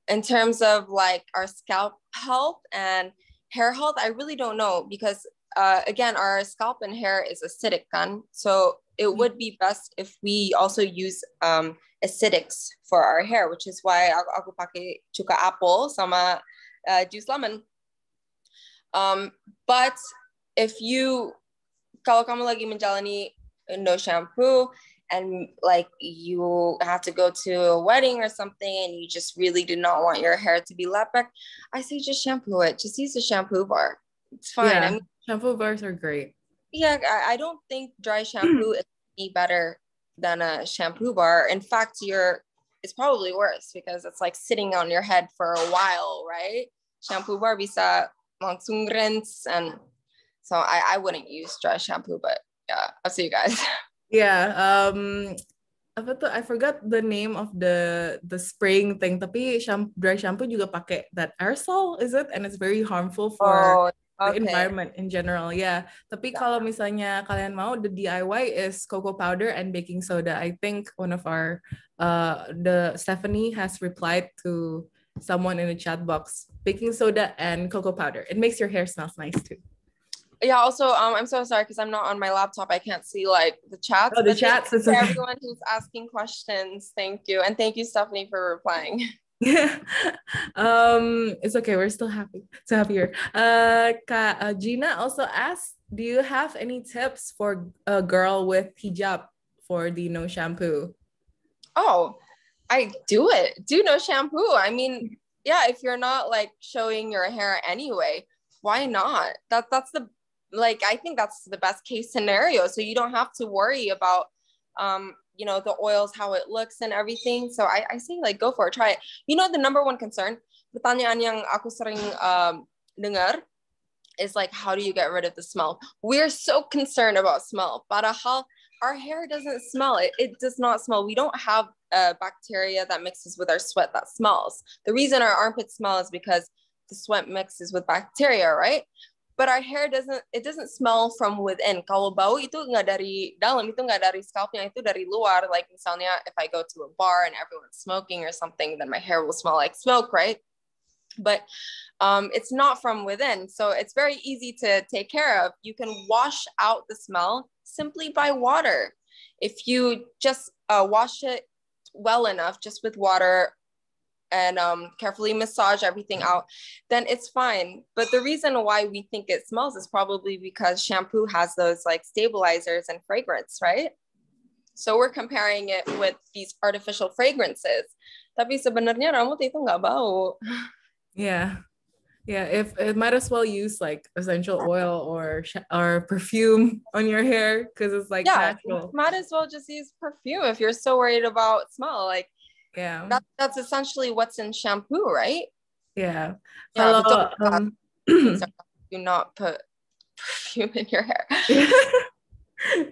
In terms of like our scalp health and hair health, I really don't know because uh, again, our scalp and hair is acidic kan. So it mm-hmm. would be best if we also use um, acidics for our hair, which is why aku, aku pakai cuka apple sama uh, juice lemon. Um, but if you, kalau kamu lagi menjalani no shampoo, and like you have to go to a wedding or something and you just really do not want your hair to be left back, I say just shampoo it. Just use a shampoo bar. It's fine. Yeah, I mean, shampoo bars are great. Yeah, I, I don't think dry shampoo is any better than a shampoo bar. In fact, you're it's probably worse because it's like sitting on your head for a while, right? Shampoo bar bisa langsung rinse and so I, I wouldn't use dry shampoo, but yeah, I'll see you guys. Yeah. um, apa tuh I forgot the name of the the spraying thing tapi shampoo, dry shampoo juga pakai that aerosol is it and it's very harmful for oh, okay. the environment in general yeah. tapi yeah. kalau misalnya kalian mau the DIY is cocoa powder and baking soda I think one of our uh the Stephanie has replied to someone in the chat box baking soda and cocoa powder it makes your hair smells nice too yeah also um i'm so sorry because i'm not on my laptop i can't see like the chats oh, the chats for okay. everyone who's asking questions thank you and thank you stephanie for replying yeah um it's okay we're still happy to have you uh, uh gina also asked do you have any tips for a girl with hijab for the no shampoo oh i do it do no shampoo i mean yeah if you're not like showing your hair anyway why not that that's the like i think that's the best case scenario so you don't have to worry about um you know the oils how it looks and everything so i, I say like go for it try it you know the number one concern pertanyaan yang aku sering um, dengar is like how do you get rid of the smell we're so concerned about smell padahal our hair doesn't smell it, it does not smell we don't have bacteria that mixes with our sweat that smells the reason our armpits smell is because the sweat mixes with bacteria right but our hair doesn't it doesn't smell from within. Kalau bau itu nggak dari dalam, itu nggak dari scalpnya, itu dari luar. Like misalnya, if I go to a bar and everyone's smoking or something, then my hair will smell like smoke, right? But um, it's not from within, so it's very easy to take care of. You can wash out the smell simply by water. If you just uh, wash it well enough, just with water and um, carefully massage everything out, then it's fine. But the reason why we think it smells is probably because shampoo has those like stabilizers and fragrance, right? So we're comparing it with these artificial fragrances. Tapi sebenarnya rambut itu nggak bau. Yeah. Yeah, if it might as well use like essential oil or or perfume on your hair because it's like yeah, natural. Might as well just use perfume if you're so worried about smell. Like yeah that, that's essentially what's in shampoo right yeah, yeah Kalau, um, do not put perfume in your hair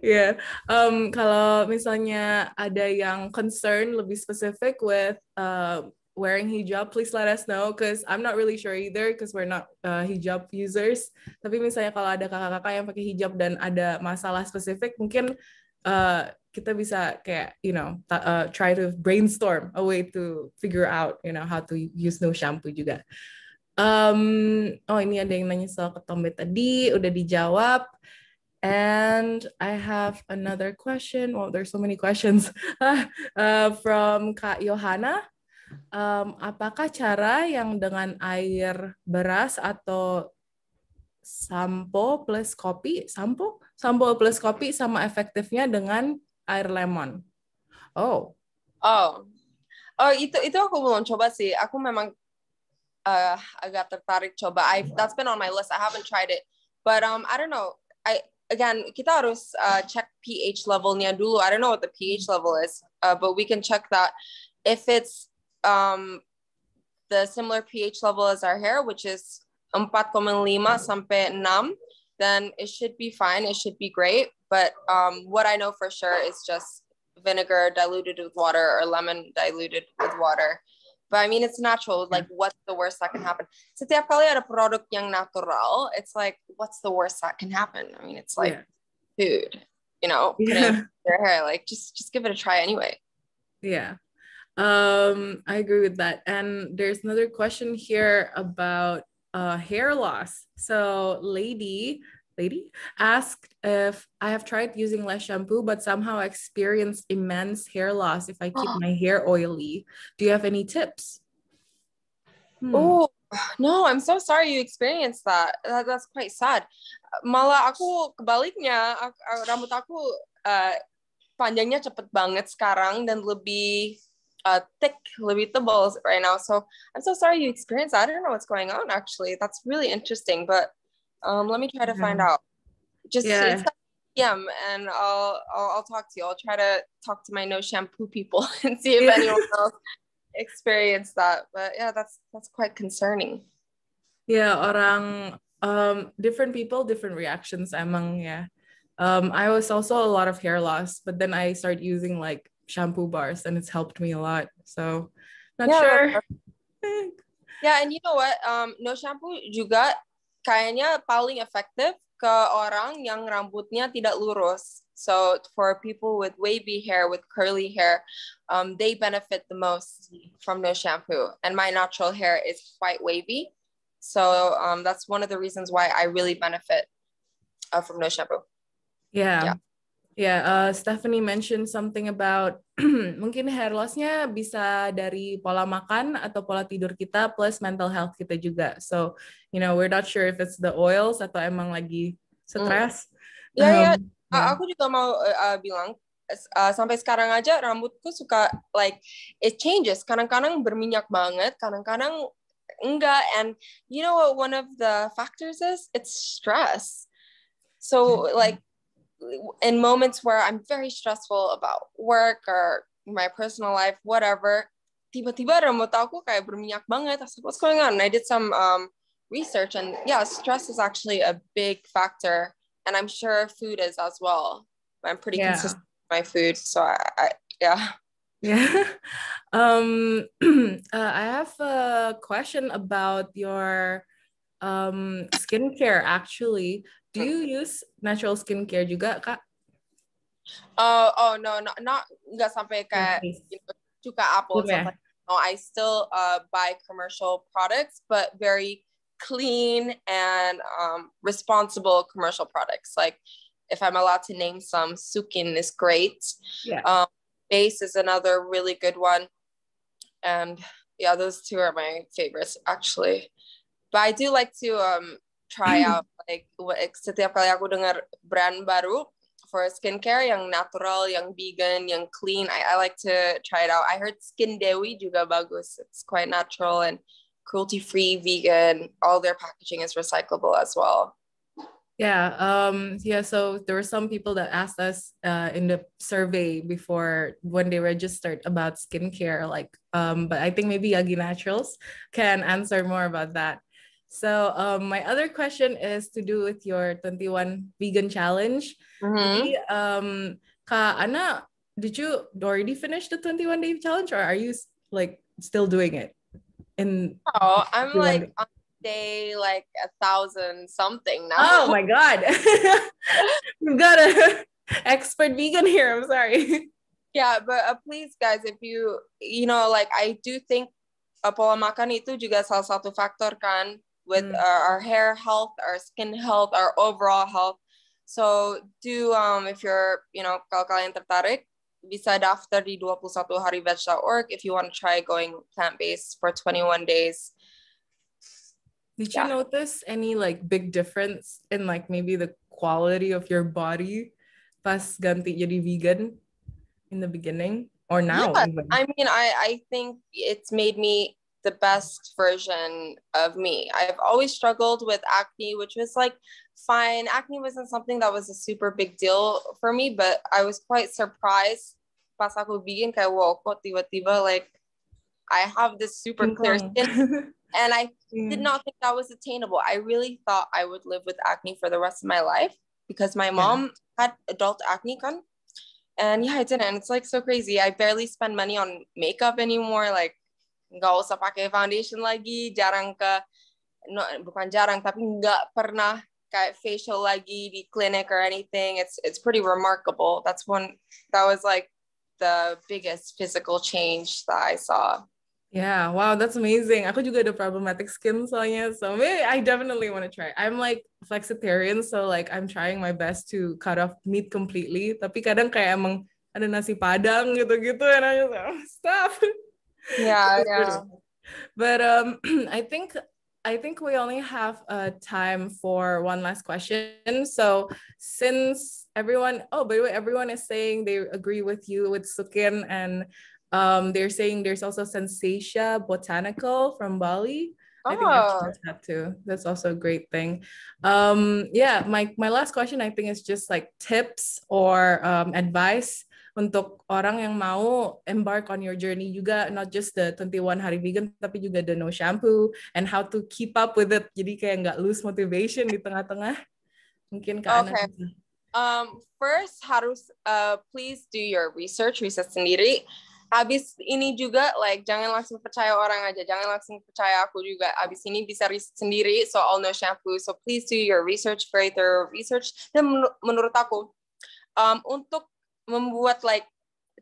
yeah. Um, kalau misalnya ada yang concern lebih specific with uh, wearing hijab, please let us know Cause I'm not really sure either Cause we're not uh, hijab users. Tapi misalnya kalau ada kakak-kakak yang pakai hijab dan ada masalah spesifik, mungkin uh, kita bisa kayak you know uh, try to brainstorm a way to figure out you know how to use no shampoo juga. Um, oh ini ada yang nanya soal ketombe tadi udah dijawab. And I have another question. Well, there's so many questions ah, uh, from Kak Yohana. Um, apakah cara yang dengan air beras atau sampo plus kopi, sampo, sampo plus kopi sama efektifnya dengan air lemon. Oh. Oh. Oh, itu itu aku belum coba sih. Aku memang uh, agak tertarik coba. I that's been on my list. I haven't tried it. But um I don't know. I again kita harus uh, check pH levelnya dulu. I don't know what the pH level is, uh, but we can check that if it's um the similar pH level as our hair which is 4,5 sampai 6 then it should be fine. It should be great. But um, what I know for sure is just vinegar diluted with water or lemon diluted with water. But I mean, it's natural. Like, what's the worst that can happen? Setiap kali ada produk yang natural, it's like, what's the worst that can happen? I mean, it's like yeah. food, you know, yeah. your hair. Like, just just give it a try anyway. Yeah. Um, I agree with that. And there's another question here about uh, hair loss. So, lady, lady asked if I have tried using less shampoo, but somehow experienced immense hair loss if I keep oh. my hair oily. Do you have any tips? Hmm. Oh no, I'm so sorry you experienced that. that that's quite sad. Malah aku kebaliknya, aku, rambut aku uh, panjangnya cepet banget sekarang dan lebih uh, thick balls right now. So I'm so sorry you experienced that. I don't know what's going on actually. That's really interesting, but um, let me try to find out. Just yeah. it's PM and I'll, I'll, I'll talk to you. I'll try to talk to my no shampoo people and see if anyone else experienced that. But yeah, that's that's quite concerning. Yeah, orang um, different people, different reactions I'm yeah. Um, I was also a lot of hair loss, but then I started using like shampoo bars and it's helped me a lot. So not yeah. sure. yeah, and you know what? Um, no shampoo juga kayaknya paling efektif ke orang yang rambutnya tidak lurus. So for people with wavy hair, with curly hair, um, they benefit the most from no shampoo. And my natural hair is quite wavy. So um, that's one of the reasons why I really benefit uh, from no shampoo. Yeah. yeah. Ya, yeah, uh, Stephanie mention something about mungkin hair loss-nya bisa dari pola makan atau pola tidur kita plus mental health kita juga. So, you know, we're not sure if it's the oils atau emang lagi stress. Iya, mm. yeah, ya. um, yeah. yeah. aku juga mau uh, bilang uh, sampai sekarang aja rambutku suka like it changes. Kadang-kadang berminyak banget, kadang-kadang enggak. And you know what one of the factors is? It's stress. So mm-hmm. like in moments where I'm very stressful about work or my personal life, whatever, tiba-tiba rambut aku kayak berminyak banget. I said, what's going on? And I did some um, research and yeah, stress is actually a big factor. And I'm sure food is as well. I'm pretty yeah. consistent with my food. So I, I yeah. Yeah. um, uh, I have a question about your um, skincare actually do you use natural skincare juga, Kak? Uh, oh no, not not nggak sampai kayak you know, cuka apple. no, I still uh, buy commercial products, but very clean and um, responsible commercial products. Like if I'm allowed to name some, Sukin is great. Yeah. Um, Base is another really good one, and yeah, those two are my favorites actually. But I do like to um, try out like setiap kali aku dengar brand baru for skincare yang natural, yang vegan, yang clean, I, I like to try it out. I heard Skin Dewi juga bagus. It's quite natural and cruelty-free, vegan. All their packaging is recyclable as well. Yeah, um, yeah. So there were some people that asked us uh, in the survey before when they registered about skincare, like, um, but I think maybe Yagi Naturals can answer more about that. So um, my other question is to do with your 21 vegan challenge. Mm-hmm. um, ka Anna, did you already finish the 21 day challenge or are you like still doing it? oh, I'm like on day like a thousand something now. Oh my god, we've got an expert vegan here. I'm sorry. Yeah, but uh, please guys, if you you know like I do think uh, pola makan itu juga salah satu faktor kan with mm. our, our, hair health, our skin health, our overall health. So do um, if you're, you know, kalau kalian tertarik, bisa daftar di 21hariveg.org if you want to try going plant-based for 21 days. Did yeah. you notice any like big difference in like maybe the quality of your body pas ganti jadi vegan in the beginning or now? Yeah. I mean, I I think it's made me the best version of me. I've always struggled with acne, which was like fine. Acne wasn't something that was a super big deal for me, but I was quite surprised pas aku vegan kayak tiba-tiba like I have this super clear skin and I did not think that was attainable. I really thought I would live with acne for the rest of my life because my mom yeah. had adult acne And yeah, I didn't. And it's like so crazy. I barely spend money on makeup anymore. Like nggak usah pakai foundation lagi jarang ke no, bukan jarang tapi nggak pernah kayak facial lagi di clinic or anything it's it's pretty remarkable that's one that was like the biggest physical change that I saw Yeah, wow, that's amazing. Aku juga ada problematic skin soalnya, so maybe I definitely want to try. I'm like flexitarian, so like I'm trying my best to cut off meat completely. Tapi kadang kayak emang ada nasi padang gitu-gitu, and I just like, oh, stop. yeah yeah but um i think I think we only have uh, time for one last question. So since everyone, oh, by the way, everyone is saying they agree with you with Sukin and um, they're saying there's also Sensatia Botanical from Bali. Oh. I think i oh. that too. That's also a great thing. Um, yeah, my, my last question I think is just like tips or um, advice untuk orang yang mau embark on your journey juga not just the 21 hari vegan tapi juga the no shampoo and how to keep up with it jadi kayak nggak lose motivation di tengah-tengah mungkin kak okay. um, first harus uh, please do your research research sendiri abis ini juga like jangan langsung percaya orang aja jangan langsung percaya aku juga abis ini bisa riset sendiri so all no shampoo so please do your research very thorough research dan menur menurut aku um, untuk membuat like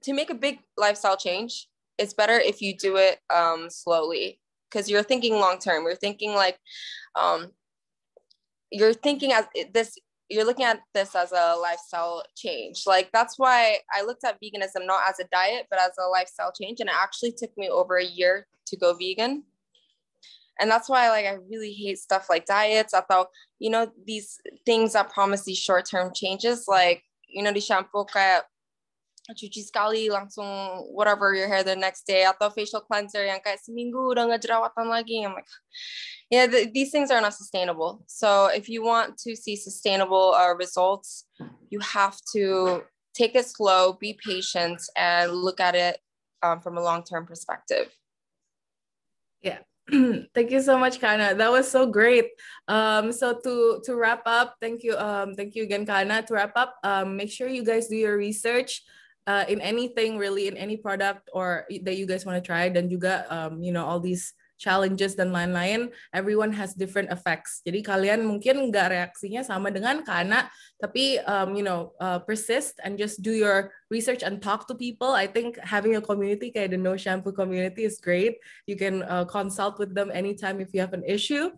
to make a big lifestyle change, it's better if you do it um, slowly because you're thinking long term. You're thinking like um, you're thinking as eh, this. You're looking at this as a lifestyle change. Like that's why I looked at veganism not as a diet, but as a lifestyle change, and it actually took me over a year to go vegan. And that's why like I really hate stuff like diets. I thought you know these things that promise these short term changes, like you know the shampoo cuci sekali langsung whatever your hair the next day atau facial cleanser yang kayak seminggu udah nggak jerawatan lagi I'm like yeah these things are not sustainable so if you want to see sustainable uh, results you have to take it slow be patient and look at it um, from a long-term perspective yeah thank you so much kana that was so great um so to to wrap up thank you um thank you again kana to wrap up um make sure you guys do your research uh, in anything really in any product or that you guys want to try dan juga um, you know all these challenges dan lain-lain everyone has different effects jadi kalian mungkin nggak reaksinya sama dengan karena tapi um, you know uh, persist and just do your research and talk to people I think having a community kayak the no shampoo community is great you can uh, consult with them anytime if you have an issue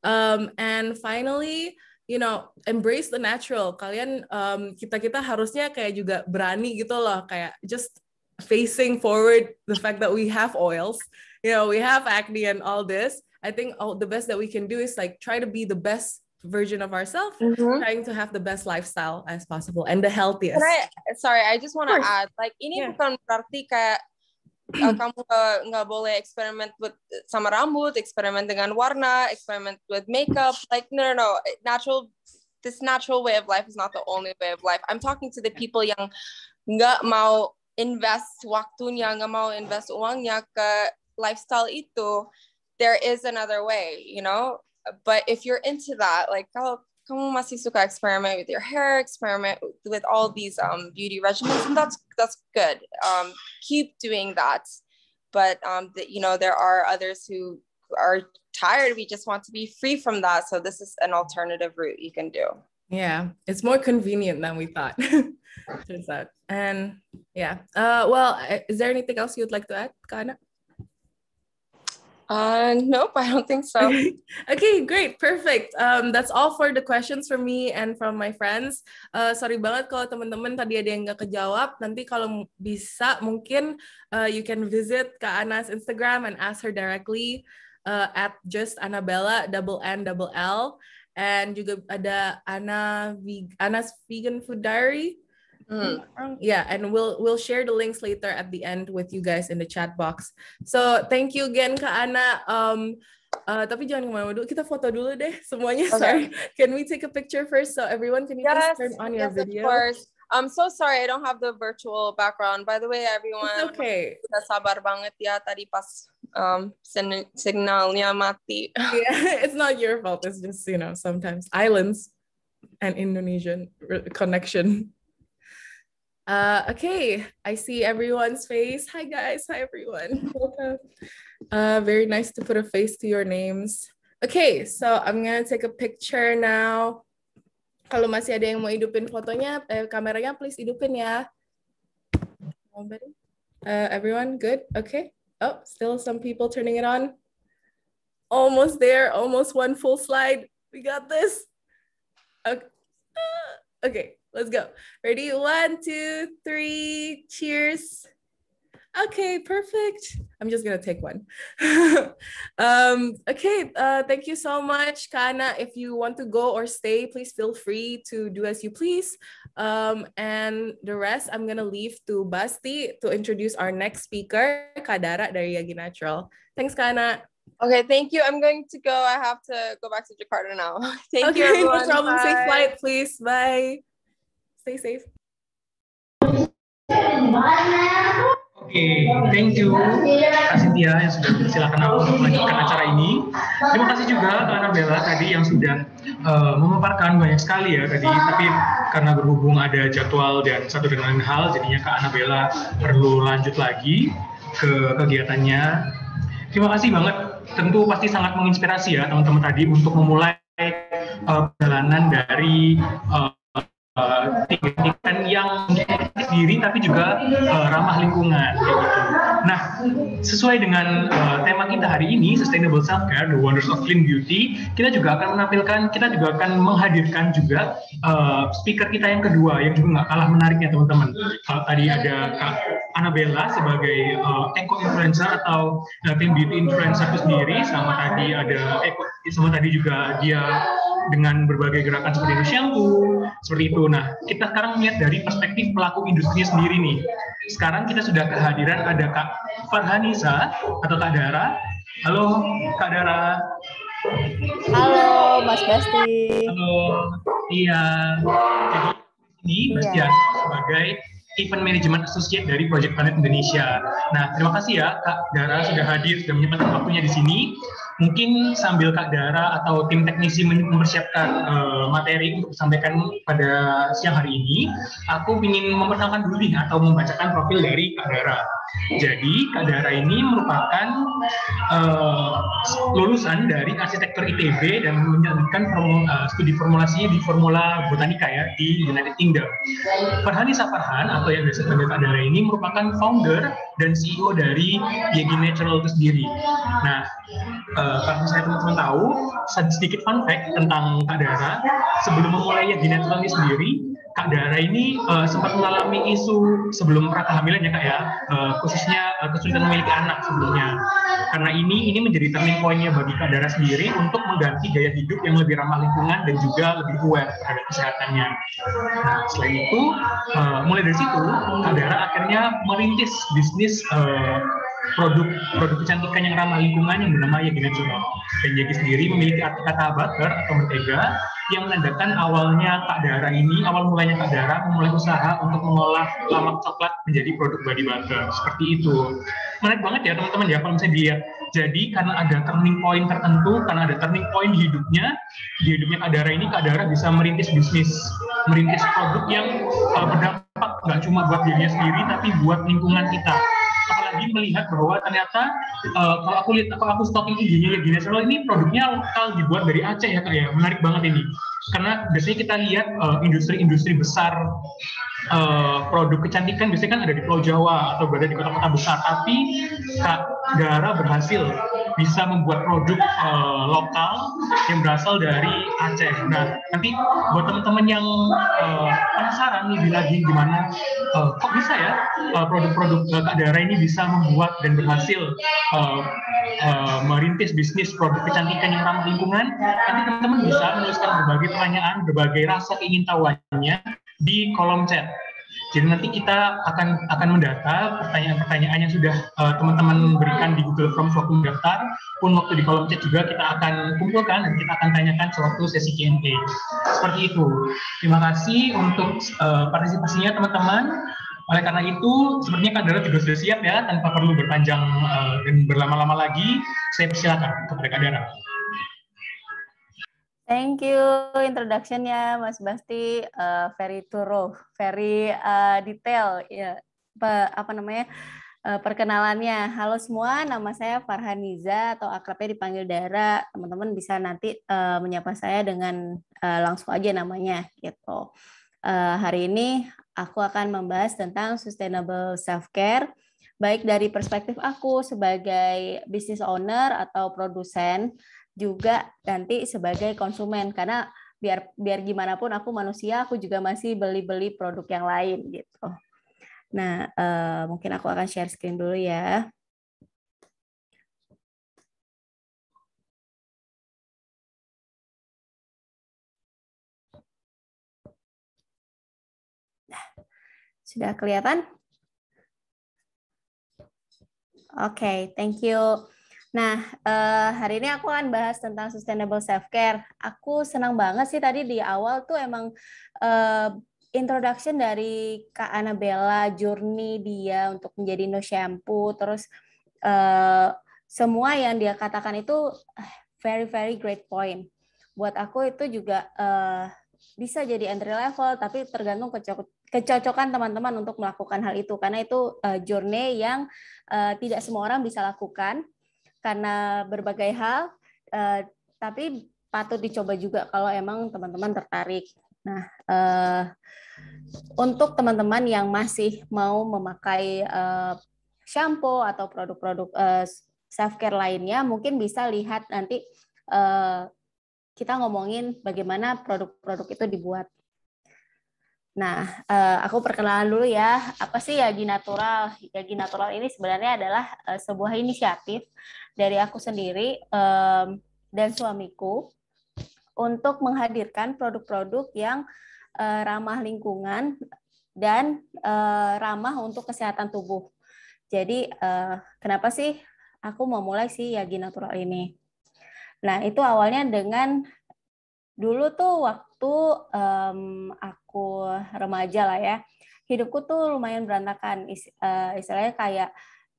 um, and finally you know embrace the natural kalian um, kita kita harusnya kayak juga berani gitu loh kayak just facing forward the fact that we have oils you know we have acne and all this I think all, the best that we can do is like try to be the best version of ourselves mm -hmm. trying to have the best lifestyle as possible and the healthiest I, sorry I just want to add like ini yeah. bukan berarti kayak kamu nggak boleh eksperimen with sama rambut, eksperimen dengan warna, eksperimen with makeup. Like no, no, no. Natural, this natural way of life is not the only way of life. I'm talking to the people yang nggak mau invest waktunya, nggak mau invest uangnya ke lifestyle itu. There is another way, you know. But if you're into that, like kalau como Masizuka, experiment with your hair, experiment with all these um, beauty regimens, and that's that's good. Um, keep doing that. But um, the, you know, there are others who are tired. We just want to be free from that. So this is an alternative route you can do. Yeah, it's more convenient than we thought. Turns out. And yeah. Uh, well, uh, is there anything else you'd like to add, Kana? Uh, nope, I don't think so. okay, great, perfect. Um, that's all for the questions from me and from my friends. Uh, sorry banget kalau teman-teman tadi ada yang nggak kejawab. Nanti kalau bisa mungkin uh, you can visit Kak Ana's Instagram and ask her directly uh, at just Annabella double N double L. And juga ada Ana Ana's Vegan Food Diary Mm. Yeah, and we'll we'll share the links later at the end with you guys in the chat box. So thank you again, Kak Ana. Um, uh, tapi jangan kemana-mana dulu, kita foto dulu deh semuanya. Okay. Sorry, can we take a picture first? So everyone, can you yes, please turn on yes, your video? Of course. I'm so sorry I don't have the virtual background. By the way, everyone. It's okay. Kita sabar banget ya tadi pas um signalnya mati. yeah, it's not your fault. It's just you know sometimes islands and Indonesian connection. Uh, okay, I see everyone's face. Hi, guys. Hi, everyone. Welcome. Uh, very nice to put a face to your names. Okay, so I'm gonna take a picture now. Kalau masih ada yang mau hidupin fotonya, eh, kameranya please hidupin ya. Nobody? Uh, everyone good? Okay. Oh, still some people turning it on. Almost there, almost one full slide. We got this. Okay. okay. Let's go. Ready? One, two, three. Cheers. Okay, perfect. I'm just gonna take one. um, okay, uh, thank you so much, Kana. If you want to go or stay, please feel free to do as you please. Um, and the rest, I'm gonna leave to Basti to introduce our next speaker, Kadara dari Yagi Natural. Thanks, Kana. Okay, thank you. I'm going to go. I have to go back to Jakarta now. thank okay, you. Everyone. No problem. Bye. Safe flight, please. Bye. stay safe. Oke, okay, thank you Kak Cynthia yang sudah silakan aku untuk melanjutkan acara ini. Terima kasih juga Kak Bella tadi yang sudah uh, memaparkan banyak sekali ya tadi, tapi karena berhubung ada jadwal dan satu dengan lain hal, jadinya Kak Bella perlu lanjut lagi ke kegiatannya. Terima kasih banget, tentu pasti sangat menginspirasi ya teman-teman tadi untuk memulai uh, perjalanan dari uh, uh, eh, tindakan yang diri tapi juga uh, ramah lingkungan gitu. Nah, sesuai dengan uh, tema kita hari ini Sustainable Self Care The Wonders of Clean Beauty, kita juga akan menampilkan kita juga akan menghadirkan juga uh, speaker kita yang kedua yang juga nggak kalah menariknya teman-teman. Uh, tadi ada Kak Anabella sebagai uh, eco influencer atau uh, clean beauty influencer itu sendiri sama tadi ada eco sama tadi juga dia dengan berbagai gerakan seperti itu shampoo, seperti itu Nah, kita sekarang melihat dari perspektif pelaku industri sendiri nih. Sekarang kita sudah kehadiran ada Kak Farhanisa atau Kak Dara. Halo Kak Dara. Halo Mas Basti. Halo. Iya. Jadi ini Mas iya. sebagai Event Management Associate dari Project Planet Indonesia. Nah, terima kasih ya Kak Dara sudah hadir, sudah menyempatkan waktunya di sini mungkin sambil Kak Dara atau tim teknisi mempersiapkan uh, materi untuk disampaikan pada siang hari ini, aku ingin memperkenalkan dulu nih atau membacakan profil dari Kak Dara. Jadi Kadara ini merupakan uh, lulusan dari arsitektur ITB dan menjalankan form, uh, eh, studi formulasi di Formula botanika ya di United Kingdom. Farhani Safarhan atau yang biasa dipanggil Kadara ini merupakan founder dan CEO dari Yagi Natural itu sendiri. Nah, uh, kalau misalnya teman-teman tahu sedikit fun fact tentang Kadara, sebelum memulai YG Natural ini sendiri, Kak Dara ini uh, sempat mengalami isu sebelum kehamilan ya Kak ya, uh, khususnya uh, kesulitan memiliki anak sebelumnya. Karena ini ini menjadi turning point bagi Kak Dara sendiri untuk mengganti gaya hidup yang lebih ramah lingkungan dan juga lebih kuat terhadap kesehatannya. Nah, selain itu, uh, mulai dari situ Kak Dara akhirnya merintis bisnis uh, produk produk kecantikan yang ramah lingkungan yang bernama Yagi Natural. Dan Yagi sendiri memiliki arti kata butter atau mentega yang menandakan awalnya Kak Dara ini, awal mulanya Kak Dara memulai usaha untuk mengolah lamak coklat menjadi produk body butter. Seperti itu. Menarik banget ya teman-teman ya kalau misalnya dia jadi karena ada turning point tertentu, karena ada turning point di hidupnya, di hidupnya Kak Dara ini Kak Dara bisa merintis bisnis, merintis produk yang uh, berdampak nggak cuma buat dirinya sendiri, tapi buat lingkungan kita lagi melihat bahwa ternyata uh, kalau aku lihat kalau aku stalking IG-nya gini soalnya ini produknya lokal dibuat dari Aceh ya kak ya menarik banget ini karena biasanya kita lihat eh, industri-industri uh, besar uh, produk kecantikan biasanya kan ada di Pulau Jawa atau berada di kota-kota besar, tapi Kak Gara berhasil bisa membuat produk uh, lokal yang berasal dari Aceh. Nah, nanti buat teman-teman yang uh, penasaran lebih lagi gimana uh, kok bisa ya produk-produk uh, Kak Dara ini bisa membuat dan berhasil uh, uh, merintis bisnis produk kecantikan yang ramah lingkungan, nanti teman-teman bisa menuliskan berbagai pertanyaan, berbagai rasa ingin tahuannya di kolom chat. Jadi nanti kita akan akan mendata pertanyaan-pertanyaan yang sudah eh, teman-teman uh, berikan di Google Form waktu mendaftar, pun waktu di kolom chat juga kita akan kumpulkan dan kita akan tanyakan sewaktu sesi Q&A. Seperti itu. Terima kasih untuk uh, partisipasinya teman-teman. Oleh karena itu, sepertinya Kadara juga sudah siap ya, tanpa perlu berpanjang uh, dan berlama-lama lagi. Saya persilakan kepada Kadara. Thank you introductionnya Mas Basti uh, very thorough, very uh, detail ya apa, apa namanya uh, perkenalannya. Halo semua, nama saya Farhaniza atau akrabnya dipanggil Dara. Teman-teman bisa nanti uh, menyapa saya dengan uh, langsung aja namanya gitu. Uh, hari ini aku akan membahas tentang sustainable self care baik dari perspektif aku sebagai business owner atau produsen juga nanti sebagai konsumen karena biar biar gimana pun aku manusia aku juga masih beli-beli produk yang lain gitu. Nah, eh, mungkin aku akan share screen dulu ya. Nah, sudah kelihatan? Oke, okay, thank you. Nah, eh, hari ini aku akan bahas tentang sustainable self care. Aku senang banget sih tadi di awal tuh emang eh, introduction dari Kak Anabella, journey dia untuk menjadi no shampoo, terus eh, semua yang dia katakan itu very very great point. Buat aku itu juga bisa jadi entry level, tapi tergantung kecukupan kecocokan teman-teman untuk melakukan hal itu karena itu uh, journey yang uh, tidak semua orang bisa lakukan karena berbagai hal, uh, tapi patut dicoba juga kalau emang teman-teman tertarik. Nah, uh, untuk teman-teman yang masih mau memakai uh, shampoo atau produk-produk uh, self care lainnya, mungkin bisa lihat nanti uh, kita ngomongin bagaimana produk-produk itu dibuat. Nah, eh, aku perkenalan dulu ya. Apa sih Yagi Natural? Yagi Natural ini sebenarnya adalah eh, sebuah inisiatif dari aku sendiri dan suamiku untuk menghadirkan produk-produk yang eh, ramah lingkungan dan ramah untuk kesehatan tubuh. Jadi, kenapa sih aku mau mulai sih Yagi Natural ini? Nah, itu awalnya dengan dulu tuh waktu waktu um, aku remaja lah ya, hidupku tuh lumayan berantakan. Is, uh, istilahnya kayak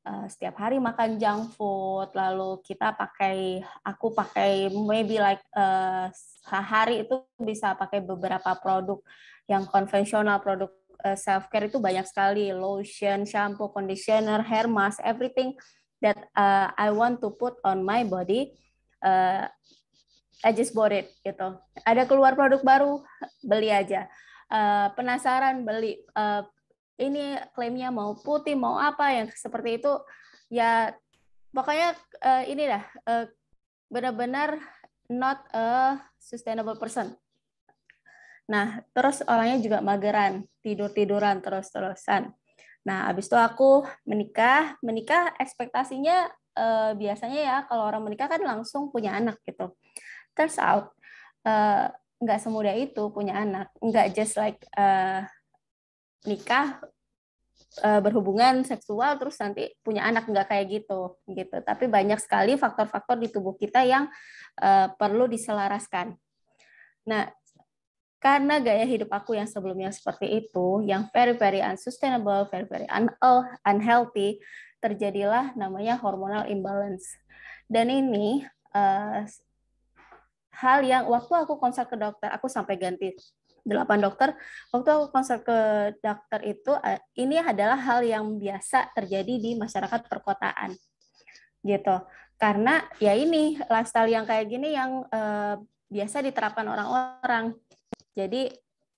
uh, setiap hari makan junk food, lalu kita pakai, aku pakai maybe like uh, eh, sehari itu bisa pakai beberapa produk yang konvensional, produk uh, self care itu banyak sekali, lotion, shampoo, conditioner, hair mask, everything that uh, I want to put on my body. Uh, I just bought it gitu. Ada keluar produk baru, beli aja. Uh, penasaran beli uh, ini klaimnya mau putih mau apa yang seperti itu ya pokoknya uh, ini dah uh, benar-benar not a sustainable person. Nah, terus orangnya juga mageran, tidur-tiduran terus-terusan. Nah, abis itu aku menikah. Menikah ekspektasinya uh, biasanya ya kalau orang menikah kan langsung punya anak gitu turns out eh, nggak uh, semudah itu punya anak nggak just like uh, nikah uh, berhubungan seksual terus nanti punya anak nggak kayak gitu gitu tapi banyak sekali faktor-faktor di tubuh kita yang uh, perlu diselaraskan nah karena gaya hidup aku yang sebelumnya seperti itu yang very very unsustainable very very un oh, unhealthy terjadilah namanya hormonal imbalance dan ini uh, hal yang waktu aku konsul ke dokter, aku sampai ganti delapan dokter, waktu aku konsul ke dokter itu, eh, ini adalah hal yang biasa terjadi di masyarakat perkotaan. Gitu. Karena ya ini lifestyle yang kayak gini yang eh, biasa diterapkan orang-orang. Jadi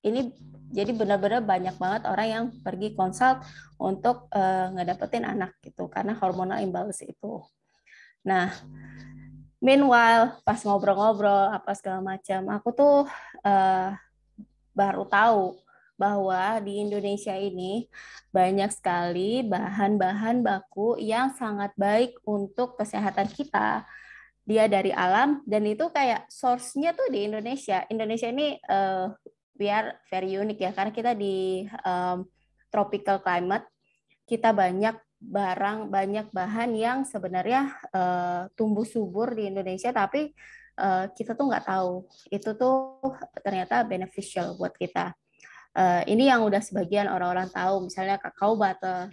ini jadi benar-benar banyak banget orang yang pergi konsult untuk uh, ngedapetin anak gitu karena hormonal imbalance itu. Nah, Meanwhile, pas ngobrol-ngobrol apa segala macam, aku tuh uh, baru tahu bahwa di Indonesia ini banyak sekali bahan-bahan baku yang sangat baik untuk kesehatan kita. Dia dari alam dan itu kayak source-nya tuh di Indonesia. Indonesia ini uh, we are very unique ya karena kita di um, tropical climate. Kita banyak barang banyak bahan yang sebenarnya uh, tumbuh subur di Indonesia tapi uh, kita tuh nggak tahu itu tuh ternyata beneficial buat kita uh, ini yang udah sebagian orang-orang tahu misalnya kakao butter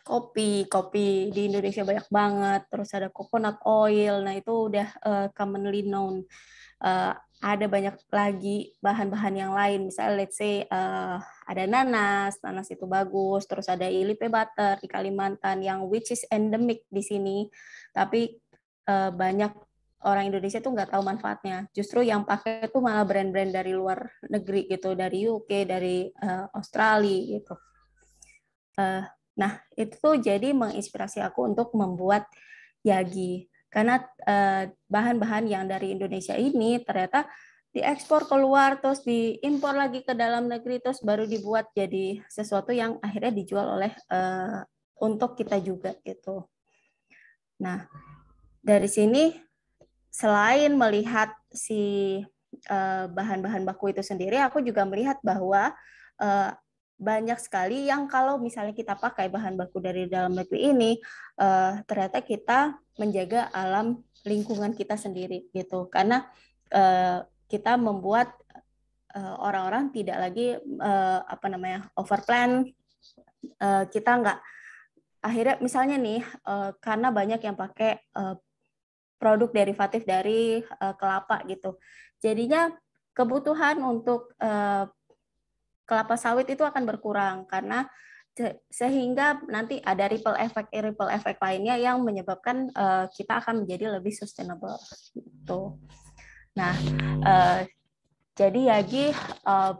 kopi kopi di Indonesia banyak banget terus ada coconut oil nah itu udah uh, commonly known uh, ada banyak lagi bahan-bahan yang lain. Misalnya let's say uh, ada nanas, nanas itu bagus, terus ada ilipe butter di Kalimantan yang which is endemic di sini. Tapi uh, banyak orang Indonesia tuh nggak tahu manfaatnya. Justru yang pakai tuh malah brand-brand dari luar negeri gitu, dari UK, dari uh, Australia gitu. Uh, nah itu tuh jadi menginspirasi aku untuk membuat Yagi karena eh, bahan-bahan yang dari Indonesia ini ternyata diekspor keluar terus diimpor lagi ke dalam negeri terus baru dibuat jadi sesuatu yang akhirnya dijual oleh eh, untuk kita juga gitu. Nah, dari sini selain melihat si eh, bahan-bahan baku itu sendiri aku juga melihat bahwa banyak sekali yang kalau misalnya kita pakai bahan baku dari dalam negeri ini uh, ternyata kita menjaga alam lingkungan kita sendiri gitu karena uh, kita membuat orang eh, orang-orang tidak lagi uh, apa namanya overplan uh, kita nggak akhirnya misalnya nih uh, karena banyak yang pakai uh, produk derivatif dari uh, kelapa gitu jadinya kebutuhan untuk uh, kelapa sawit itu akan berkurang karena sehingga nanti ada ripple effect ripple effect lainnya yang menyebabkan uh, kita akan menjadi lebih sustainable gitu. Nah, uh, jadi Yagi uh, eh,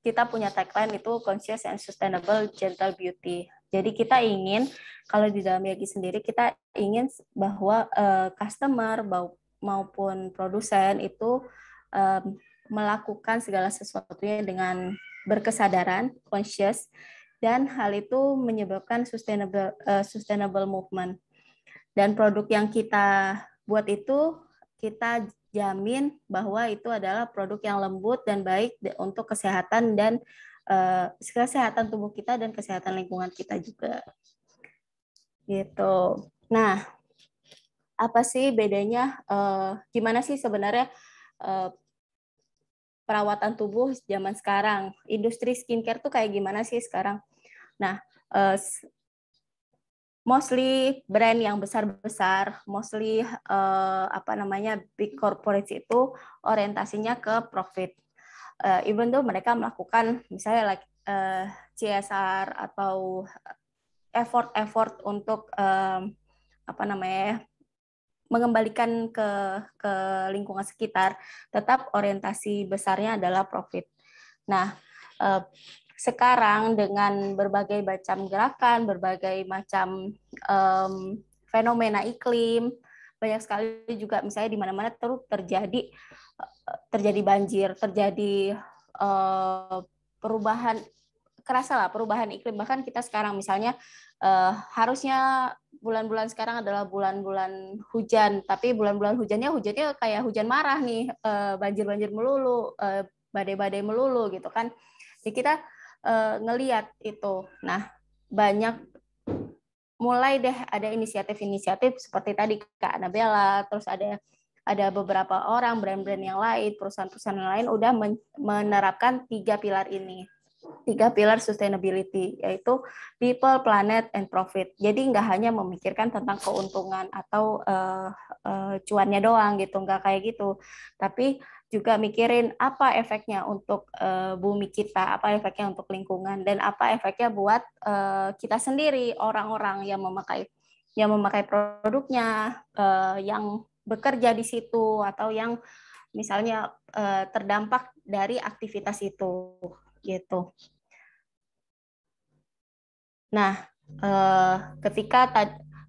kita punya tagline itu conscious and sustainable gentle beauty. Jadi kita ingin kalau di dalam Yagi sendiri kita ingin bahwa uh, customer maupun produsen itu uh, melakukan segala sesuatunya dengan berkesadaran conscious dan hal itu menyebabkan sustainable uh, sustainable movement. Dan produk yang kita buat itu kita jamin bahwa itu adalah produk yang lembut dan baik untuk kesehatan dan uh, kesehatan tubuh kita dan kesehatan lingkungan kita juga. Gitu. Nah, apa sih bedanya? Uh, gimana sih sebenarnya uh, perawatan tubuh zaman sekarang. Industri skincare tuh kayak gimana sih sekarang? Nah, uh, mostly brand yang besar-besar, mostly uh, apa namanya big corporate itu orientasinya ke profit. Uh, even though mereka melakukan misalnya like uh, CSR atau effort-effort untuk um, apa namanya mengembalikan ke ke lingkungan sekitar, tetap orientasi besarnya adalah profit. Nah, eh, sekarang dengan berbagai macam gerakan, berbagai macam um, fenomena iklim, banyak sekali juga misalnya di mana-mana terus terjadi terjadi banjir, terjadi uh, perubahan kerasa lah perubahan iklim bahkan kita sekarang misalnya uh, harusnya bulan-bulan sekarang adalah bulan-bulan hujan, tapi bulan-bulan hujannya hujannya kayak hujan marah nih, eh, banjir-banjir melulu, eh, badai-badai melulu gitu kan. Jadi kita eh, ngeliat itu. Nah, banyak mulai deh ada inisiatif-inisiatif seperti tadi Kak Anabella, terus ada ada beberapa orang brand-brand yang lain, perusahaan-perusahaan yang lain udah menerapkan tiga pilar ini tiga pilar sustainability yaitu people, planet, and profit. Jadi nggak hanya memikirkan tentang keuntungan atau uh, uh, cuannya doang gitu, nggak kayak gitu. Tapi juga mikirin apa efeknya untuk uh, bumi kita, apa efeknya untuk lingkungan, dan apa efeknya buat uh, kita sendiri, orang-orang yang memakai yang memakai produknya, uh, yang bekerja di situ atau yang misalnya uh, terdampak dari aktivitas itu gitu. Nah, eh, ketika ta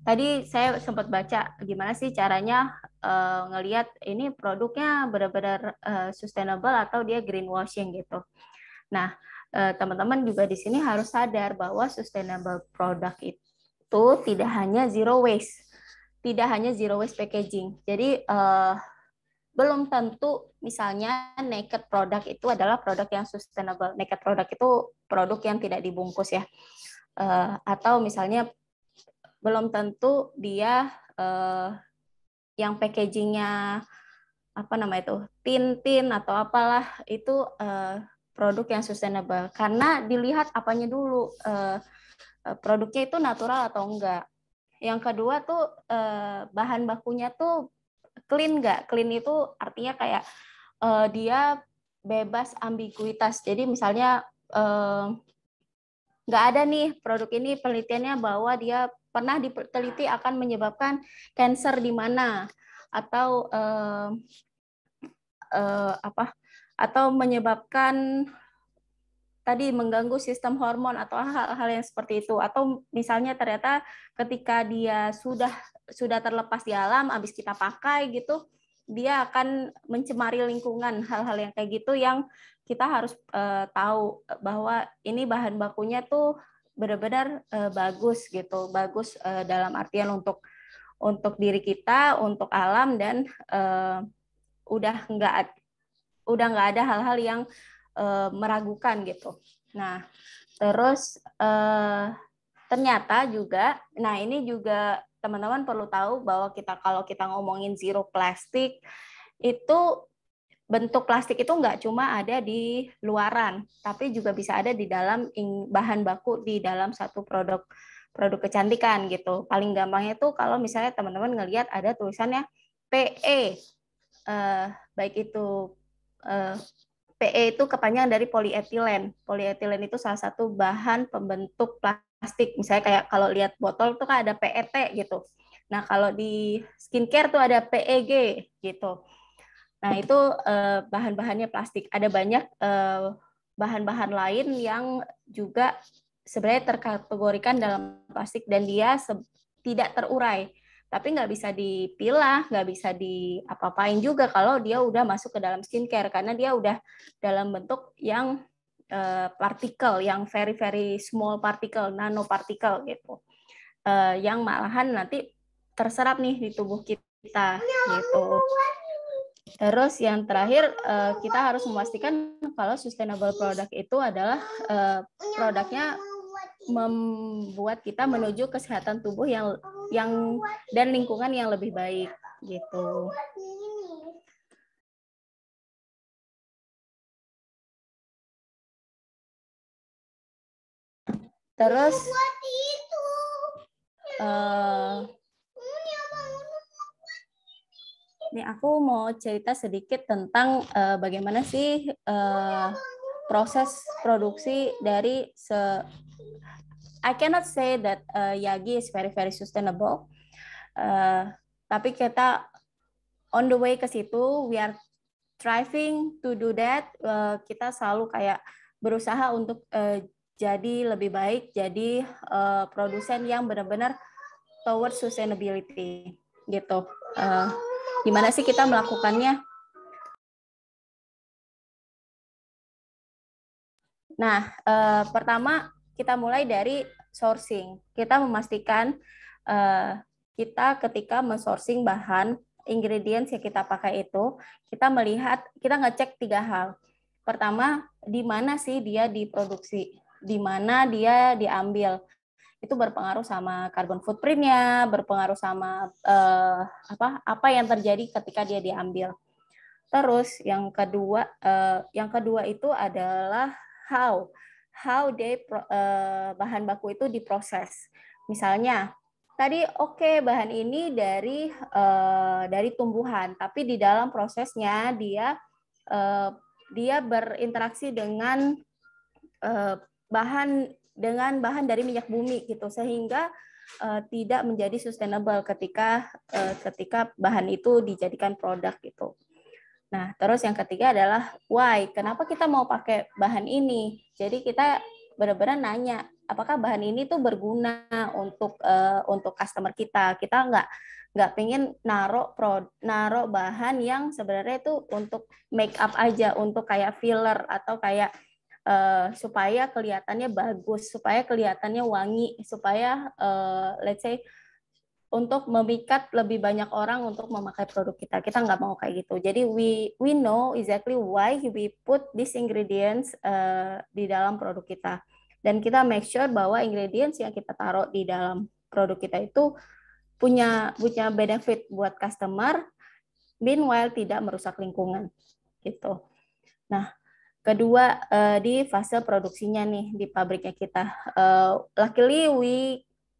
tadi saya sempat baca gimana sih caranya eh, ngelihat ini produknya benar-benar eh, sustainable atau dia greenwashing gitu. Nah, eh, teman-teman eh, juga di sini harus sadar bahwa sustainable product itu tidak hanya zero waste, tidak hanya zero waste packaging. Jadi eh, belum tentu misalnya naked produk itu adalah produk yang sustainable. Naked produk itu produk yang tidak dibungkus ya uh, atau misalnya belum tentu dia uh, yang packagingnya apa nama itu tin tin atau apalah itu uh, produk yang sustainable karena dilihat apanya dulu uh, produknya itu natural atau enggak yang kedua tuh uh, bahan bakunya tuh clean nggak clean itu artinya kayak uh, dia bebas ambiguitas jadi misalnya uh, nggak ada nih produk ini penelitiannya bahwa dia pernah diteliti akan menyebabkan kanker di mana atau eh, eh, apa atau menyebabkan tadi mengganggu sistem hormon atau hal-hal yang seperti itu atau misalnya ternyata ketika dia sudah sudah terlepas di alam habis kita pakai gitu dia akan mencemari lingkungan hal-hal yang kayak gitu yang kita harus uh, tahu bahwa ini bahan bakunya tuh benar-benar uh, bagus gitu bagus uh, dalam artian untuk untuk diri kita untuk alam dan uh, udah nggak udah nggak ada hal-hal yang uh, meragukan gitu nah terus uh, ternyata juga nah ini juga teman-teman perlu tahu bahwa kita kalau kita ngomongin zero plastik itu bentuk plastik itu nggak cuma ada di luaran, tapi juga bisa ada di dalam bahan baku di dalam satu produk produk kecantikan gitu. Paling gampangnya itu kalau misalnya teman-teman ngelihat ada tulisannya PE, eh, baik itu eh, PE itu kepanjangan dari polietilen. Polietilen itu salah satu bahan pembentuk plastik plastik. Misalnya kayak kalau lihat botol tuh kan ada PET gitu. Nah, kalau di skincare tuh ada PEG gitu. Nah, itu eh, bahan-bahannya plastik. Ada banyak eh, bahan-bahan lain yang juga sebenarnya terkategorikan dalam plastik dan dia tidak terurai. Tapi nggak bisa dipilah, nggak bisa diapa-apain juga kalau dia udah masuk ke dalam skincare karena dia udah dalam bentuk yang Eh, partikel yang very very small partikel, nanopartikel gitu, eh, yang malahan nanti terserap nih di tubuh kita gitu. Terus yang terakhir eh, kita harus memastikan kalau sustainable product itu adalah produknya membuat kita menuju kesehatan tubuh yang yang dan lingkungan yang lebih baik gitu. Terus uh, eh, nih aku mau cerita sedikit tentang uh, bagaimana sih uh, proses produksi dari se I cannot say that uh, Yagi is very very sustainable. Uh, tapi kita on the way ke situ, we are striving to do that. Uh, kita selalu kayak berusaha untuk uh, jadi lebih baik jadi uh, produsen yang benar-benar towards sustainability gitu. Uh, gimana sih kita melakukannya? Nah, uh, pertama kita mulai dari sourcing. Kita memastikan uh, kita ketika mensourcing bahan ingredients yang kita pakai itu, kita melihat, kita ngecek tiga hal. Pertama, di mana sih dia diproduksi? di mana dia diambil itu berpengaruh sama carbon footprintnya, berpengaruh sama uh, apa apa yang terjadi ketika dia diambil. Terus yang kedua uh, yang kedua itu adalah how how they uh, bahan baku itu diproses. Misalnya tadi oke okay, bahan ini dari uh, dari tumbuhan, tapi di dalam prosesnya dia uh, dia berinteraksi dengan uh, bahan dengan bahan dari minyak bumi gitu sehingga uh, tidak menjadi sustainable ketika uh, ketika bahan itu dijadikan produk gitu. Nah, terus yang ketiga adalah why, kenapa kita mau pakai bahan ini? Jadi kita benar-benar nanya apakah bahan ini tuh berguna untuk uh, untuk customer kita. Kita nggak nggak pengen naruh pro, naruh bahan yang sebenarnya itu untuk make up aja, untuk kayak filler atau kayak uh, supaya kelihatannya bagus, supaya kelihatannya wangi, supaya uh, let's say untuk memikat lebih banyak orang untuk memakai produk kita. Kita nggak mau kayak gitu. Jadi we we know exactly why we put these ingredients uh, di dalam produk kita. Dan kita make sure bahwa ingredients yang kita taruh di dalam produk kita itu punya punya benefit buat customer, meanwhile tidak merusak lingkungan. Gitu. Nah, Kedua uh, di fase produksinya nih di pabriknya kita. Uh, luckily we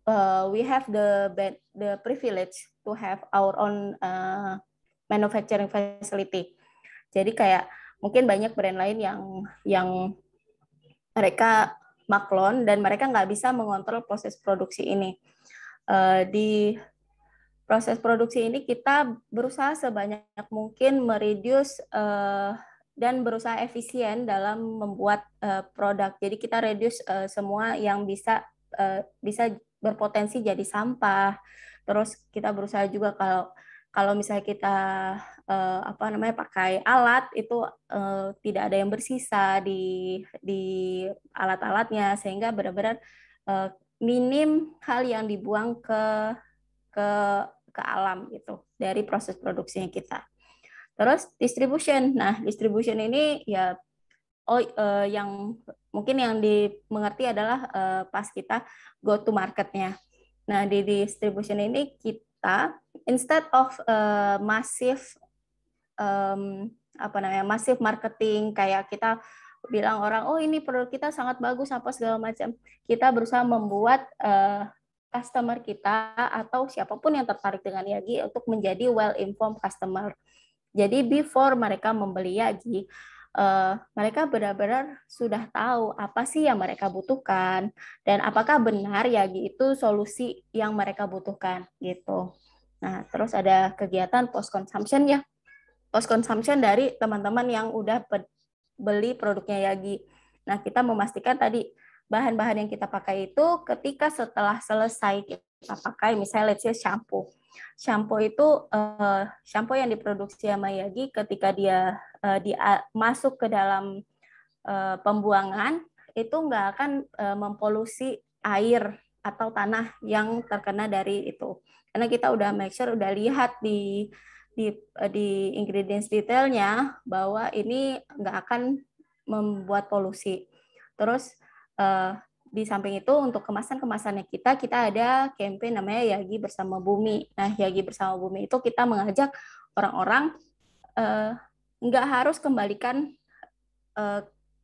uh, we have the the privilege to have our own uh, manufacturing facility. Jadi kayak mungkin banyak brand lain yang yang mereka maklon dan mereka nggak bisa mengontrol proses produksi ini. Uh, di proses produksi ini kita berusaha sebanyak mungkin mereduce uh, dan berusaha efisien dalam membuat uh, produk. Jadi kita reduce uh, semua yang bisa uh, bisa berpotensi jadi sampah. Terus kita berusaha juga kalau kalau misalnya kita uh, apa namanya pakai alat itu uh, tidak ada yang bersisa di di alat-alatnya sehingga benar-benar uh, minim hal yang dibuang ke ke ke alam itu dari proses produksinya kita. Terus distribution. Nah, distribution ini ya oh eh, yang mungkin yang dimengerti adalah eh, pas kita go to marketnya. Nah, di distribution ini kita instead of eh, masif um, apa namanya masif marketing kayak kita bilang orang oh ini produk kita sangat bagus apa segala macam kita berusaha membuat uh, customer kita atau siapapun yang tertarik dengan Yagi untuk menjadi well informed customer. Jadi before mereka membeli Yagi, uh, eh, mereka benar-benar sudah tahu apa sih yang mereka butuhkan dan apakah benar Yagi itu solusi yang mereka butuhkan gitu. Nah, terus ada kegiatan post consumption ya. Post consumption dari teman-teman yang udah beli produknya Yagi. Nah, kita memastikan tadi bahan-bahan yang kita pakai itu ketika setelah selesai kita pakai misalnya let's say shampoo shampoo itu uh, shampoo yang diproduksi sama Yagi ketika dia uh, dia ah, masuk ke dalam uh, pembuangan itu nggak akan uh, mempolusi air atau tanah yang terkena dari itu. Karena kita udah make sure udah lihat di di di ingredients detailnya bahwa ini nggak akan membuat polusi. Terus uh, di samping itu untuk kemasan-kemasannya kita, kita ada campaign namanya Yagi Bersama Bumi. Nah, Yagi Bersama Bumi itu kita mengajak orang-orang eh, nggak harus kembalikan uh,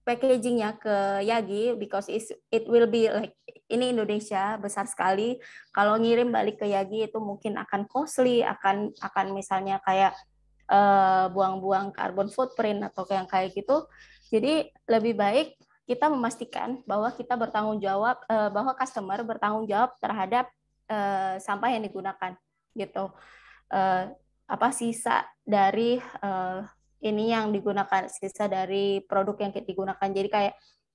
packagingnya ke Yagi because it will be like ini Indonesia besar sekali. Kalau ngirim balik ke Yagi itu mungkin akan costly, akan akan misalnya kayak eh, buang-buang uh, carbon footprint atau yang kayak gitu. Jadi lebih baik kita memastikan bahwa kita bertanggung jawab eh, bahwa customer bertanggung jawab terhadap eh, sampah yang digunakan gitu eh, apa sisa dari ini yang digunakan sisa dari produk yang kita digunakan jadi kayak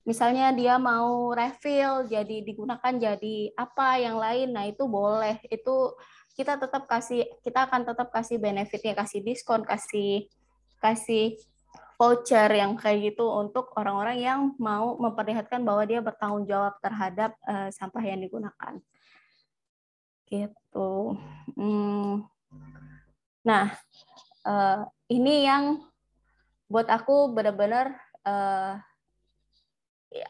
misalnya dia mau refill jadi digunakan jadi apa yang lain nah itu boleh itu kita tetap kasih kita akan tetap kasih benefitnya kasih diskon kasih kasih voucher yang kayak gitu untuk orang-orang yang mau memperlihatkan bahwa dia bertanggung jawab terhadap uh, sampah yang digunakan. Gitu. Hmm. Nah, uh, ini yang buat aku benar-benar uh,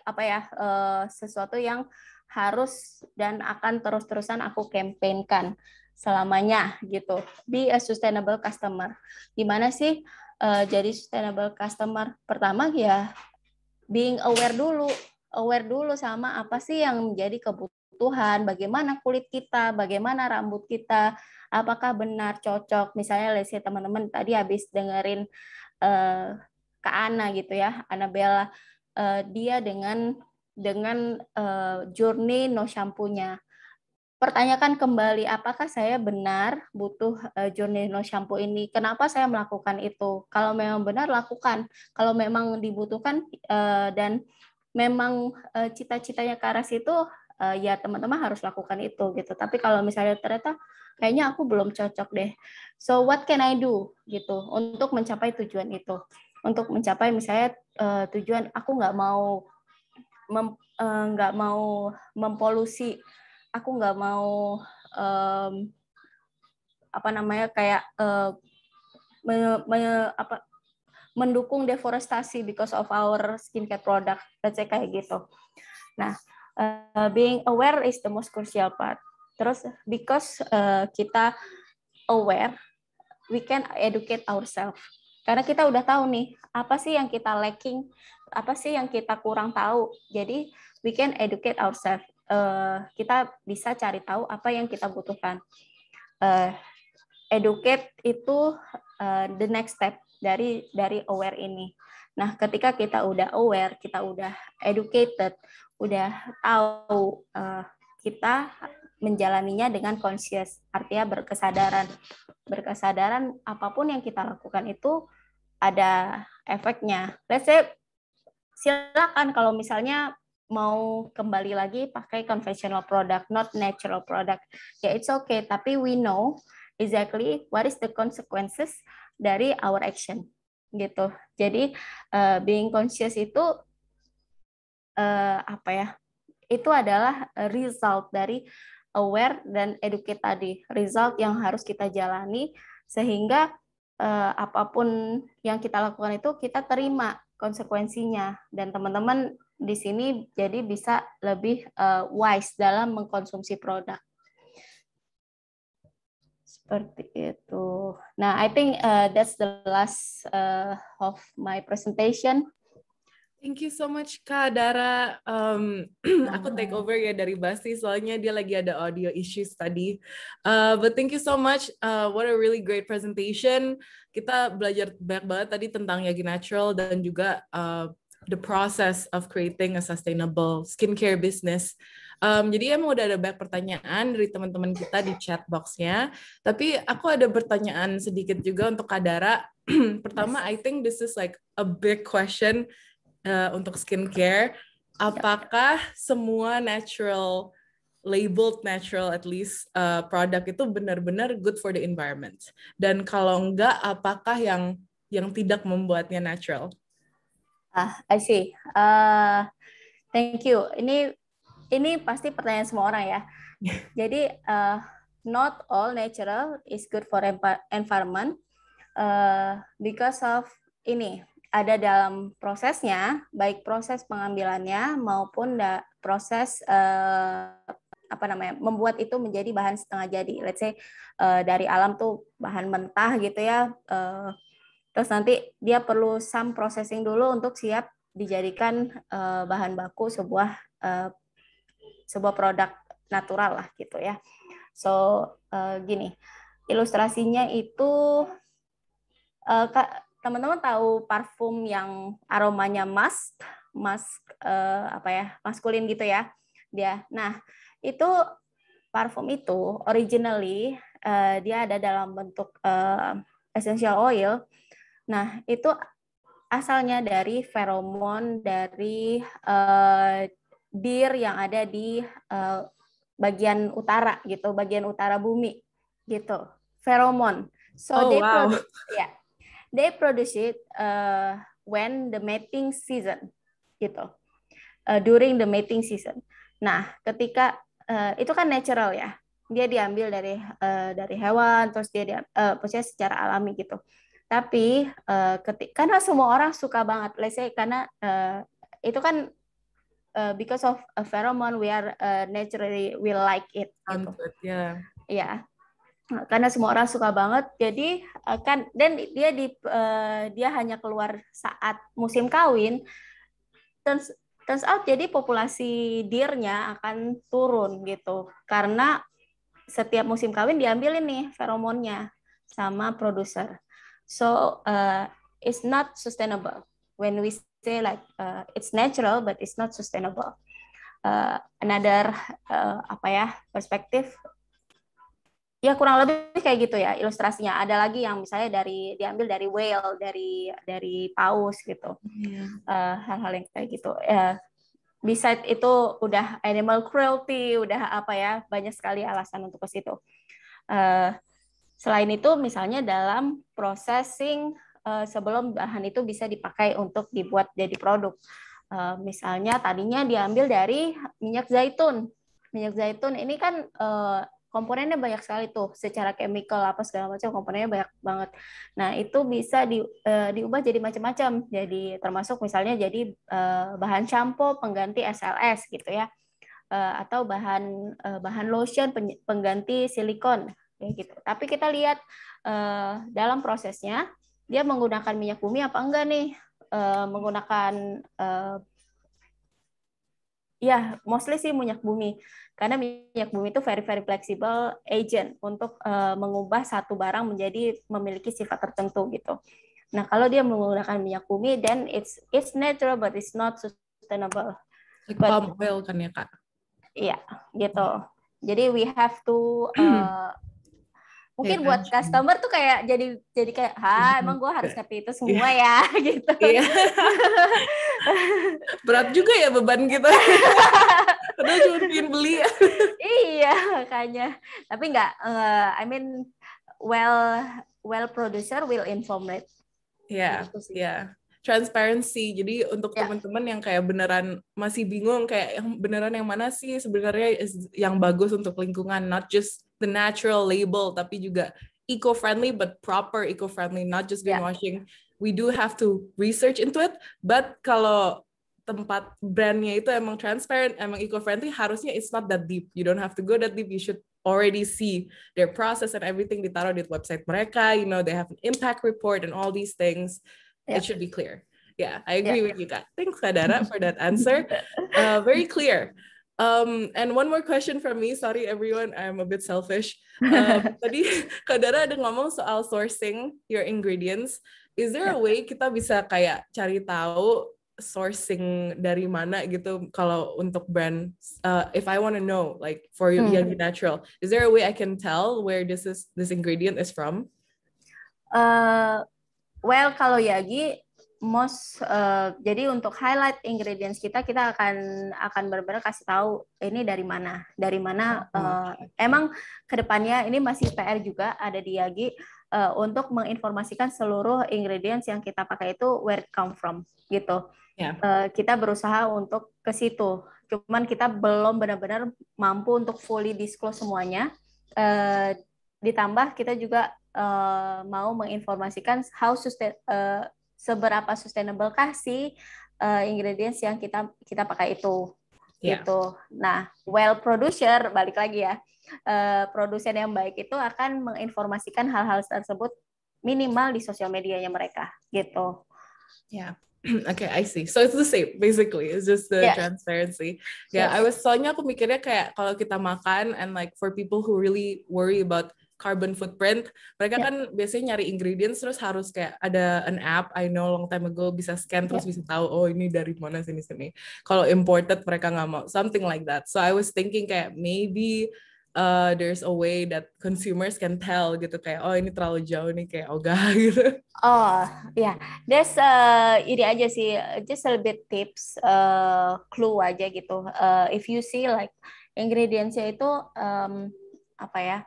apa ya uh, sesuatu yang harus dan akan terus-terusan aku kempenkan selamanya gitu be a sustainable customer gimana sih uh, jadi sustainable customer pertama ya being aware dulu aware dulu sama apa sih yang menjadi kebutuhan bagaimana kulit kita bagaimana rambut kita apakah benar cocok misalnya let's teman-teman tadi habis dengerin uh, eh, ke Ana gitu ya Anabella uh, eh, dia dengan dengan uh, journey no shampoo-nya pertanyakan kembali apakah saya benar butuh uh, eh, Giordano shampoo ini? Kenapa saya melakukan itu? Kalau memang benar lakukan. Kalau memang dibutuhkan uh, dan memang uh, cita-citanya ke arah situ uh, ya teman-teman harus lakukan itu gitu. Tapi kalau misalnya ternyata kayaknya aku belum cocok deh. So what can I do gitu untuk mencapai tujuan itu? Untuk mencapai misalnya uh, tujuan aku nggak mau nggak mau mempolusi aku nggak mau um, apa namanya kayak uh, me, me, apa mendukung deforestasi because of our skincare product let's kayak gitu nah uh, being aware is the most crucial part terus because uh, kita aware we can educate ourselves karena kita udah tahu nih apa sih yang kita lacking apa sih yang kita kurang tahu jadi we can educate ourselves uh, kita bisa cari tahu apa yang kita butuhkan. Uh, educate itu uh, the next step dari dari aware ini. Nah, ketika kita udah aware, kita udah educated, udah tahu uh, kita menjalaninya dengan conscious, artinya berkesadaran. Berkesadaran apapun yang kita lakukan itu ada efeknya. Let's say silakan kalau misalnya mau kembali lagi pakai conventional product, not natural product. Ya, yeah, it's okay. Tapi we know exactly what is the consequences dari our action, gitu. Jadi uh, being conscious itu uh, apa ya? Itu adalah result dari aware dan educate tadi. Result yang harus kita jalani sehingga uh, apapun yang kita lakukan itu kita terima konsekuensinya dan teman-teman di sini jadi bisa lebih uh, wise dalam mengkonsumsi produk. Seperti itu. Nah, I think uh, that's the last uh, of my presentation. Thank you so much Kak Dara. Um, aku take over ya dari Basti soalnya dia lagi ada audio issues tadi. Uh, but thank you so much. Uh, what a really great presentation. Kita belajar banyak banget tadi tentang Yagi Natural dan juga uh, the process of creating a sustainable skincare business. Um, jadi emang udah ada banyak pertanyaan dari teman-teman kita di chat boxnya. Tapi aku ada pertanyaan sedikit juga untuk Kadara. Pertama, I think this is like a big question uh, untuk skincare. Apakah semua natural labeled natural at least uh, produk itu benar-benar good for the environment? Dan kalau enggak, apakah yang yang tidak membuatnya natural? Ah, I see. Uh, thank you. Ini ini pasti pertanyaan semua orang ya. Jadi uh, not all natural is good for environment uh, because of ini ada dalam prosesnya, baik proses pengambilannya maupun da, proses uh, apa namanya membuat itu menjadi bahan setengah jadi. Let's say uh, dari alam tuh bahan mentah gitu ya. Uh, Terus nanti dia perlu some processing dulu untuk siap dijadikan uh, bahan baku sebuah uh, sebuah produk natural lah gitu ya. So uh, gini ilustrasinya itu uh, teman-teman tahu parfum yang aromanya musk, musk uh, apa ya maskulin gitu ya dia. Nah itu parfum itu originally uh, dia ada dalam bentuk uh, essential oil Nah, itu asalnya dari feromon dari uh, eh, deer yang ada di uh, bagian utara gitu, bagian utara bumi gitu. Feromon. So oh, they wow. produce, yeah, they produce it uh, when the mating season gitu. Uh, during the mating season. Nah, ketika uh, itu kan natural ya. Dia diambil dari uh, dari hewan terus dia dia uh, secara alami gitu. Tapi uh, eh, ketika karena semua orang suka banget, let's say karena uh, itu kan uh, because of a pheromone we are uh, naturally we like it. Gitu. Yeah. Yeah iya. karena semua orang suka banget jadi kan dan dia di uh, dia hanya keluar saat musim kawin turns turns out jadi populasi deernya akan turun gitu karena setiap musim kawin diambilin nih feromonnya sama produser So uh, it's not sustainable. When we say like uh, it's natural, but it's not sustainable. Uh, another uh, apa ya perspektif? Ya kurang lebih kayak gitu ya ilustrasinya. Ada lagi yang misalnya dari diambil dari whale, dari dari paus gitu, yeah. uh, hal-hal yang kayak gitu. Uh, beside itu udah animal cruelty, udah apa ya banyak sekali alasan untuk ke situ. Uh, Selain itu, misalnya dalam processing eh, sebelum bahan itu bisa dipakai untuk dibuat jadi produk. Eh, misalnya tadinya diambil dari minyak zaitun. Minyak zaitun ini kan eh, komponennya banyak sekali tuh secara chemical apa segala macam komponennya banyak banget. Nah, itu bisa di, diubah jadi macam-macam. Jadi termasuk misalnya jadi bahan shampoo pengganti SLS gitu ya. atau bahan bahan lotion pengganti silikon gitu. Tapi kita lihat uh, dalam prosesnya dia menggunakan minyak bumi apa enggak nih? Uh, menggunakan uh, ya mostly sih minyak bumi karena minyak bumi itu very very flexible agent untuk uh, mengubah satu barang menjadi memiliki sifat tertentu gitu. Nah kalau dia menggunakan minyak bumi then it's it's natural but it's not sustainable. Like but, palm oil kan ya kak? Iya yeah, gitu. Jadi we have to uh, mungkin yeah. buat kan? customer tuh kayak jadi jadi kayak ha hmm. emang gue harus ngerti iya. itu iya. semua yeah. ya gitu yeah. berat juga ya beban kita padahal cuma beli iya makanya tapi nggak uh, I mean well well producer will inform it ya yeah. ya yeah. transparency jadi untuk yeah. teman-teman yang kayak beneran masih bingung kayak yang beneran yang mana sih sebenarnya yang bagus untuk lingkungan not just the natural label tapi juga eco-friendly but proper eco-friendly not just greenwashing yeah. we do have to research into it but kalau tempat brandnya itu emang transparent emang eco-friendly harusnya it's not that deep you don't have to go that deep you should already see their process and everything ditaruh di website mereka you know they have an impact report and all these things yeah. it should be clear yeah I agree yeah. with you guys thanks Kadara for that answer uh, very clear Um, and one more question from me, sorry everyone, I'm a bit selfish. Um, tadi Kak ada ngomong soal sourcing your ingredients. Is there a ya. way kita bisa kayak cari tahu sourcing dari mana gitu kalau untuk brand uh, if I want to know like for your hmm. Natural is there a way I can tell where this is this ingredient is from? Uh, well kalau Yagi most uh, jadi untuk highlight ingredients kita kita akan akan benar-benar kasih tahu ini dari mana dari mana uh, emang kedepannya ini masih PR juga ada di Yagi uh, untuk menginformasikan seluruh ingredients yang kita pakai itu where it come from gitu yeah. Ya. uh, kita berusaha untuk ke situ cuman kita belum benar-benar mampu untuk fully disclose semuanya uh, ditambah kita juga uh, mau menginformasikan how sustain uh, seberapa sustainable kah si uh, eh, ingredients yang kita kita pakai itu yeah. gitu. Nah, well producer balik lagi ya. Uh, produsen yang baik itu akan menginformasikan hal-hal tersebut minimal di sosial medianya mereka gitu. Ya. Yeah. Okay, I see. So it's the same basically. It's just the yeah. transparency. Yeah, yes. I was soalnya aku mikirnya kayak kalau kita makan and like for people who really worry about carbon footprint. Mereka yeah. kan biasanya nyari ingredients terus harus kayak ada an app. I know long time ago bisa scan terus yeah. bisa tahu oh ini dari mana sini sini. Kalau imported mereka nggak mau something like that. So I was thinking kayak maybe uh, there's a way that consumers can tell gitu kayak oh ini terlalu jauh nih kayak ogah oh, gitu. Oh ya, yeah. there's uh, ini aja sih just a little bit tips uh, clue aja gitu. Uh, if you see like ingredientsnya itu um, apa ya?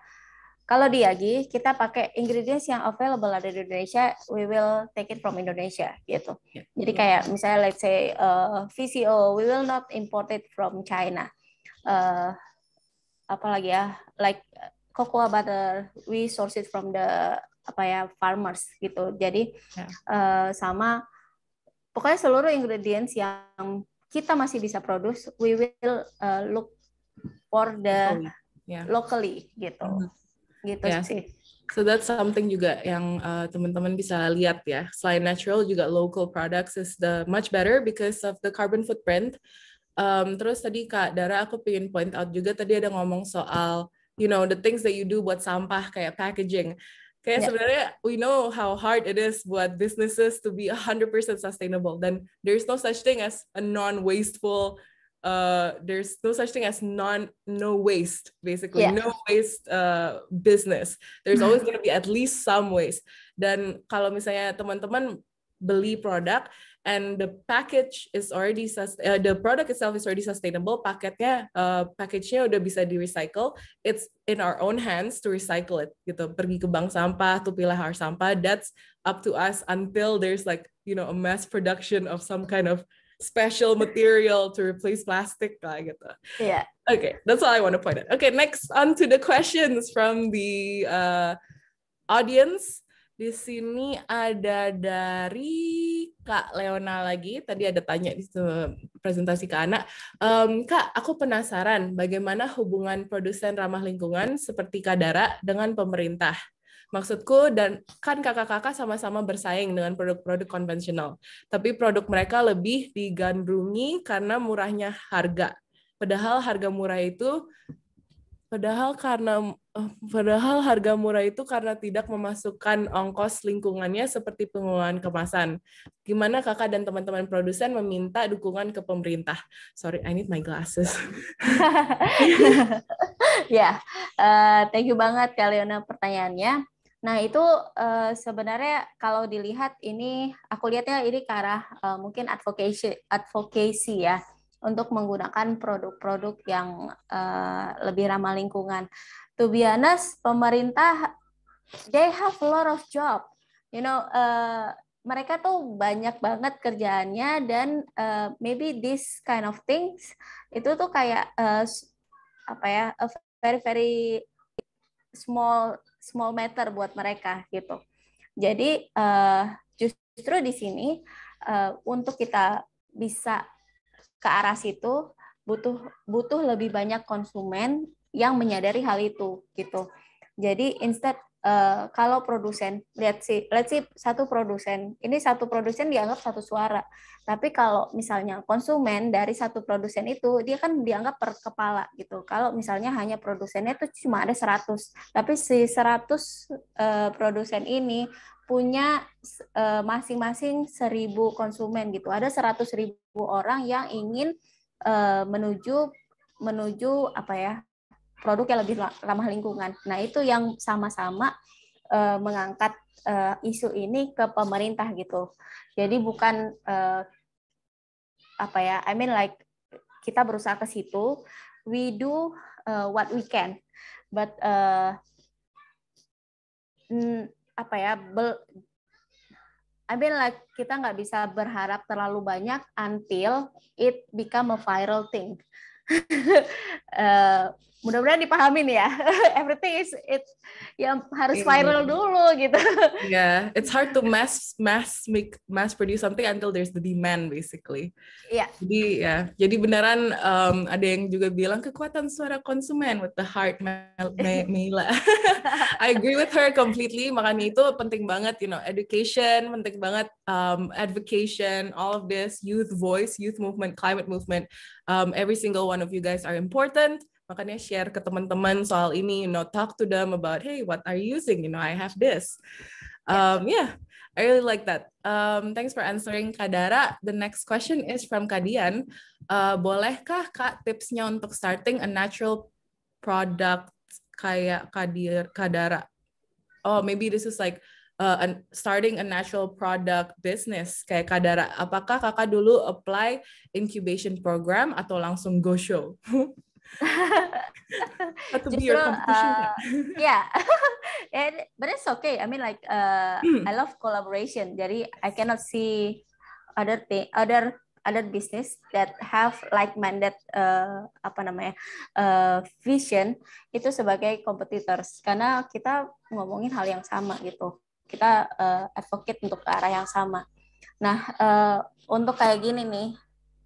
Kalau di Yagi, kita pakai ingredients yang available ada di Indonesia, we will take it from Indonesia gitu. Ya, Jadi kayak misalnya let's say uh, eh, VCO, we will not import it from China. Uh, eh, apalagi ya, like cocoa butter, we source it from the apa ya farmers gitu. Jadi yeah. Ya. uh, sama pokoknya seluruh ingredients yang kita masih bisa produce, we will uh, look for the locally, yeah. locally gitu. Mm -hmm gitu yeah. sih So that's something juga yang uh, teman-teman bisa lihat ya. Selain natural juga local products is the much better because of the carbon footprint. Um, terus tadi Kak Dara aku pengen point out juga tadi ada ngomong soal you know the things that you do buat sampah kayak packaging. Kayak yeah. sebenarnya we know how hard it is buat businesses to be 100% sustainable dan there's no such thing as a non wasteful uh, there's no such thing as non no waste basically yeah. no waste uh, business there's always going to be at least some waste Then, kalau misalnya teman-teman beli produk and the package is already uh, the product itself is already sustainable paketnya uh, package udah bisa di recycle it's in our own hands to recycle it gitu pergi ke bank sampah tuh pilah sampah that's up to us until there's like you know a mass production of some kind of special material to replace plastic lah gitu. Yeah. Okay, that's all I want to point out. Okay, next on to the questions from the uh, audience. Di sini ada dari Kak Leona lagi. Tadi ada tanya di presentasi ke anak. Um, Kak, aku penasaran bagaimana hubungan produsen ramah lingkungan seperti Kadara dengan pemerintah. Maksudku dan kan kakak-kakak sama-sama bersaing dengan produk-produk konvensional, tapi produk mereka lebih digandrungi karena murahnya harga. Padahal harga murah itu padahal karena eh, padahal harga murah itu karena tidak memasukkan ongkos lingkungannya seperti pengelolaan kemasan. Gimana kakak dan teman-teman produsen meminta dukungan ke pemerintah? Sorry, I need my glasses. ya, yeah. uh, thank you banget Kaliona pertanyaannya. Nah, itu uh, sebenarnya kalau dilihat ini aku lihatnya ini ke arah uh, mungkin advocacy advocacy ya untuk menggunakan produk-produk yang uh, lebih ramah lingkungan. To be honest, pemerintah they have a lot of job. You know, uh, mereka tuh banyak banget kerjaannya dan uh, maybe this kind of things itu tuh kayak uh, apa ya a very very small small matter buat mereka gitu. Jadi uh, justru di sini uh, untuk kita bisa ke arah situ butuh butuh lebih banyak konsumen yang menyadari hal itu gitu. Jadi instead uh, kalau produsen lihat sih lihat sih satu produsen ini satu produsen dianggap satu suara tapi kalau misalnya konsumen dari satu produsen itu dia kan dianggap per kepala gitu kalau misalnya hanya produsennya itu cuma ada 100 tapi si 100 uh, eh, produsen ini punya eh, masing-masing uh, seribu konsumen gitu ada seratus ribu orang yang ingin uh, menuju menuju apa ya produk yang lebih ramah lingkungan. Nah, itu yang sama-sama uh, mengangkat uh, isu ini ke pemerintah gitu. Jadi bukan uh, apa ya, I mean like kita berusaha ke situ, we do uh, what we can, but uh, apa ya, bel, I mean like kita nggak bisa berharap terlalu banyak until it become a viral thing. uh, mudah-mudahan dipahami nih ya everything is it yang harus iya. viral yeah. dulu gitu yeah it's hard to mass mass make mass produce something until there's the demand basically yeah jadi ya yeah. jadi beneran um, ada yang juga bilang kekuatan suara konsumen with the heart Mela I agree with her completely makanya itu penting banget you know education penting banget um, advocation all of this youth voice youth movement climate movement um, every single one of you guys are important makanya share ke teman-teman soal ini you know talk to them about hey what are you using you know I have this um yeah I really like that um thanks for answering Kadara the next question is from Kadian uh, bolehkah Kak tipsnya untuk starting a natural product kayak Kadir Kadara oh maybe this is like uh, an, starting a natural product business kayak Kadara apakah kakak dulu apply incubation program atau langsung go show to would be your competition. Uh, eh, yeah, and but it's okay. I mean, like uh, I love collaboration. Jadi I cannot see other thing, other other business that have like-minded uh, apa namanya uh, vision itu sebagai competitors karena kita ngomongin hal yang sama gitu kita uh, advocate untuk ke arah yang sama nah uh, untuk kayak gini nih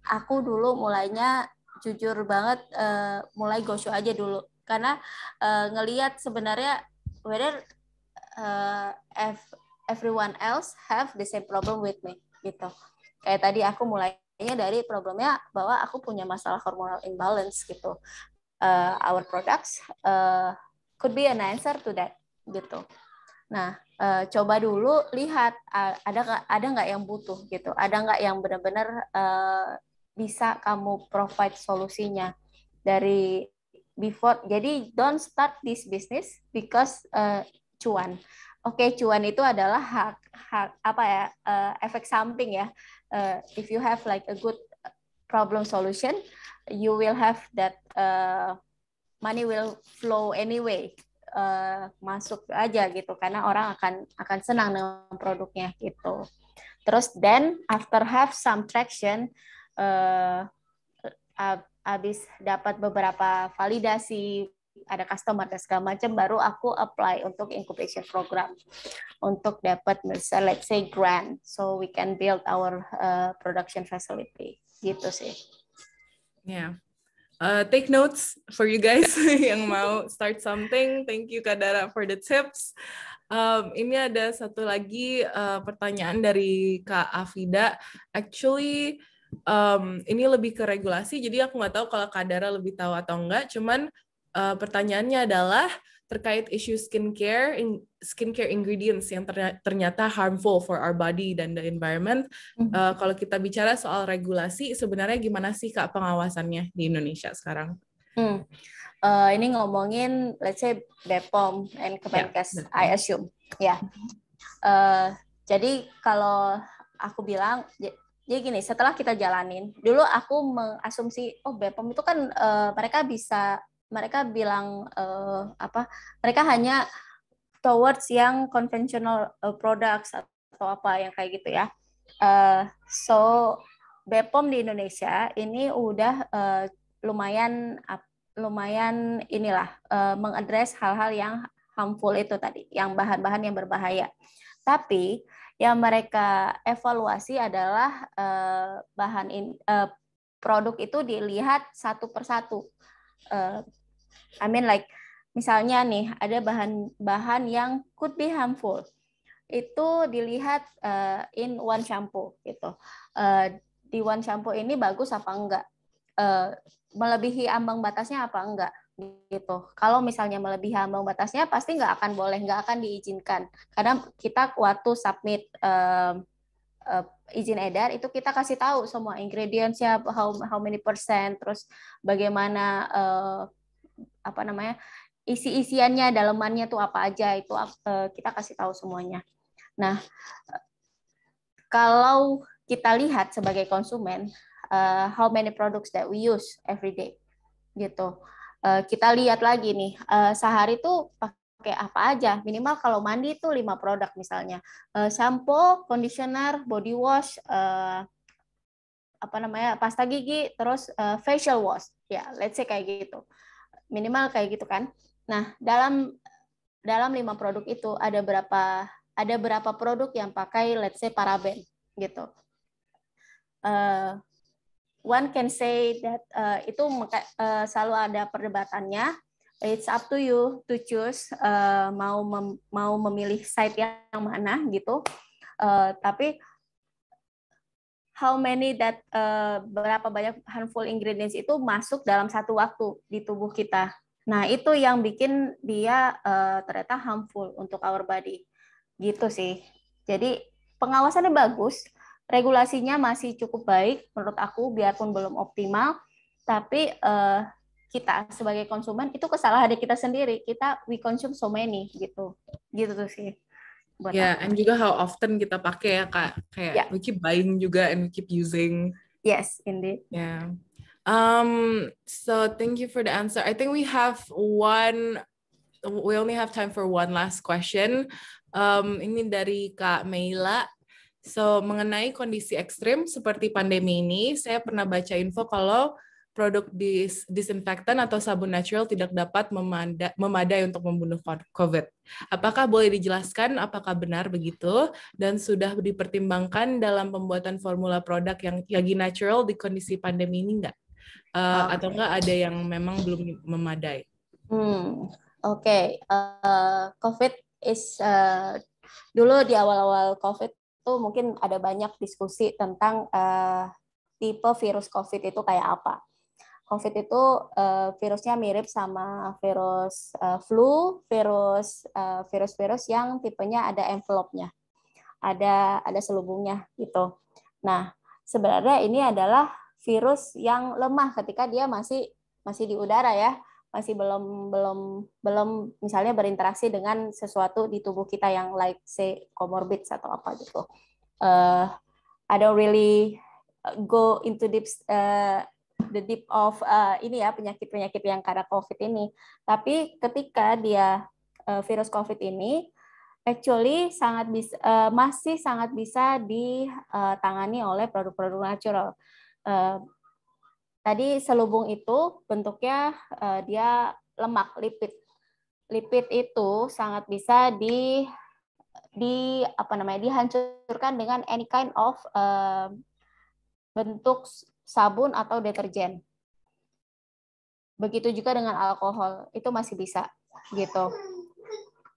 aku dulu mulainya jujur banget uh, mulai gosho aja dulu karena uh, ngelihat sebenarnya whether uh, everyone else have the same problem with me gitu kayak tadi aku mulainya dari problemnya bahwa aku punya masalah hormonal imbalance gitu uh, our products uh, could be an answer to that gitu nah uh, coba dulu lihat uh, ada ada nggak yang butuh gitu ada nggak yang benar-benar bisa kamu provide solusinya dari before. Jadi don't start this business because uh, cuan. Oke, okay, cuan itu adalah hak, hak apa ya uh, efek samping ya. Uh, if you have like a good problem solution, you will have that uh, money will flow anyway. Uh, masuk aja gitu karena orang akan akan senang dengan produknya gitu. Terus then after have some traction, uh, abis dapat beberapa validasi ada customer dan segala macam baru aku apply untuk incubation program untuk dapat misalnya let's say grant so we can build our uh, production facility gitu sih. Ya. Yeah. Uh, take notes for you guys yang mau start something. Thank you Kadara for the tips. Um, ini ada satu lagi uh, pertanyaan dari Kak Afida. Actually um, ini lebih ke regulasi, jadi aku nggak tahu kalau Kadara lebih tahu atau enggak, cuman uh, pertanyaannya adalah terkait isu skincare, skincare ingredients yang ternyata harmful for our body dan the environment. Mm-hmm. Uh, kalau kita bicara soal regulasi, sebenarnya gimana sih Kak pengawasannya di Indonesia sekarang? Hmm. Uh, ini ngomongin, let's say Bepom and ya, Kemenkes, yeah, I assume. Ya. Yeah. Mm-hmm. Uh, jadi kalau aku bilang jadi gini, setelah kita jalanin, dulu aku mengasumsi, oh BPOM itu kan uh, mereka bisa, mereka bilang uh, apa? Mereka hanya towards yang conventional uh, products atau apa yang kayak gitu ya. Uh, so BPOM di Indonesia ini udah uh, lumayan lumayan inilah uh, mengadres hal-hal yang harmful itu tadi, yang bahan-bahan yang berbahaya. Tapi yang mereka evaluasi adalah uh, bahan in, uh, produk itu dilihat satu persatu. Uh, I mean like misalnya nih ada bahan-bahan yang could be harmful itu dilihat uh, in one shampoo gitu. Uh, di one shampoo ini bagus apa enggak? Uh, melebihi ambang batasnya apa enggak? gitu. Kalau misalnya melebihi ambang batasnya pasti nggak akan boleh, nggak akan diizinkan. Karena kita waktu submit um, uh, izin edar itu kita kasih tahu semua ingredientsnya, how, how many persen terus bagaimana uh, apa namanya isi isiannya, dalemannya tuh apa aja itu uh, kita kasih tahu semuanya. Nah, kalau kita lihat sebagai konsumen, uh, how many products that we use every day, gitu Eh, kita lihat lagi nih eh, sehari itu pakai apa aja. Minimal kalau mandi itu lima produk misalnya. Eh, shampoo, conditioner, body wash, apa namanya? pasta gigi, terus facial wash. Ya, let's say kayak gitu. Minimal kayak gitu kan. Nah, dalam dalam lima produk itu ada berapa ada berapa produk yang pakai let's say paraben gitu. Uh, one can say that uh, itu uh, selalu ada perdebatannya. It's up to you to choose uh, mau mem mau memilih site yang mana gitu. Uh, tapi how many that uh, berapa banyak harmful ingredients itu masuk dalam satu waktu di tubuh kita. Nah itu yang bikin dia uh, ternyata harmful untuk our body gitu sih. Jadi pengawasannya bagus, regulasinya masih cukup baik menurut aku biarpun belum optimal tapi uh, kita sebagai konsumen itu kesalahan kita sendiri kita we consume so many gitu gitu tuh sih Ya, yeah, and juga how often kita pakai ya kak kayak yeah. we keep buying juga and we keep using yes indeed yeah um so thank you for the answer I think we have one we only have time for one last question um ini dari kak Meila So, mengenai kondisi ekstrim seperti pandemi ini, saya pernah baca info kalau produk dis disinfektan atau sabun natural tidak dapat memada memadai untuk membunuh COVID. Apakah boleh dijelaskan apakah benar begitu dan sudah dipertimbangkan dalam pembuatan formula produk yang lagi natural di kondisi pandemi ini enggak? Uh, eh, okay. Ah. Atau enggak ada yang memang belum memadai? Hmm, oke. Okay. Uh, eh, COVID is uh, dulu di awal-awal COVID itu mungkin ada banyak diskusi tentang uh, tipe virus COVID itu kayak apa. COVID itu uh, virusnya mirip sama virus uh, flu, virus uh, virus-virus yang tipenya ada envelope-nya, ada ada selubungnya gitu. Nah, sebenarnya ini adalah virus yang lemah ketika dia masih masih di udara ya masih belum belum belum misalnya berinteraksi dengan sesuatu di tubuh kita yang like say comorbid atau apa gitu. Uh, I don't really go into deep uh, the deep of uh, ini ya penyakit-penyakit yang karena COVID ini. Tapi ketika dia uh, virus COVID ini actually sangat bisa uh, masih sangat bisa ditangani oleh produk-produk natural. Uh, Tadi selubung itu bentuknya uh, dia lemak lipid. Lipid itu sangat bisa di di apa namanya dihancurkan dengan any kind of uh, bentuk sabun atau deterjen. Begitu juga dengan alkohol, itu masih bisa gitu.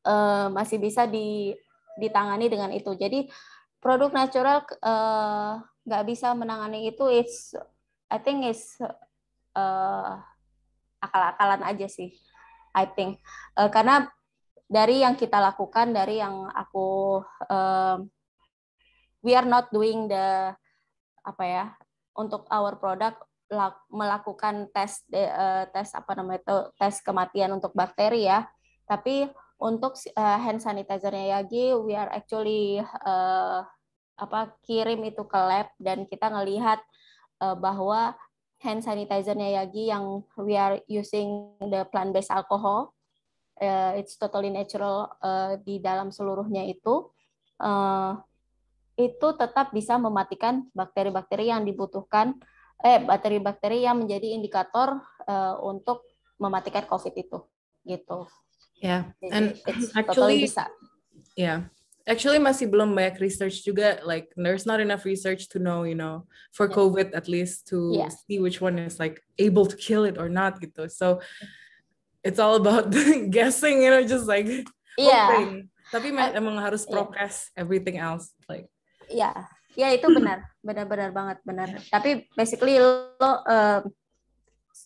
uh, masih bisa di ditangani dengan itu. Jadi produk natural nggak uh, bisa menangani itu it's I think is uh, eh, akal-akalan aja sih I think uh, karena dari yang kita lakukan dari yang aku uh, we are not doing the apa ya untuk our product melakukan tes uh, tes apa namanya itu tes kematian untuk bakteri ya tapi untuk uh, hand sanitizernya lagi we are actually uh, apa kirim itu ke lab dan kita ngelihat uh, bahwa hand sanitizer-nya Yagi yang we are using the plant-based alcohol. Uh, it's totally natural uh, di dalam seluruhnya itu. Uh, itu tetap bisa mematikan bakteri-bakteri yang dibutuhkan, eh bakteri-bakteri yang menjadi indikator uh, untuk mematikan COVID itu, gitu. Yeah, and actually, totally Yeah, actually masih belum banyak research juga like there's not enough research to know you know for yeah. covid at least to yeah. see which one is like able to kill it or not gitu so it's all about guessing you know just like yeah. hoping tapi I, uh, emang harus progress yeah. everything else like ya yeah. ya yeah, itu benar benar-benar banget benar tapi basically lo uh,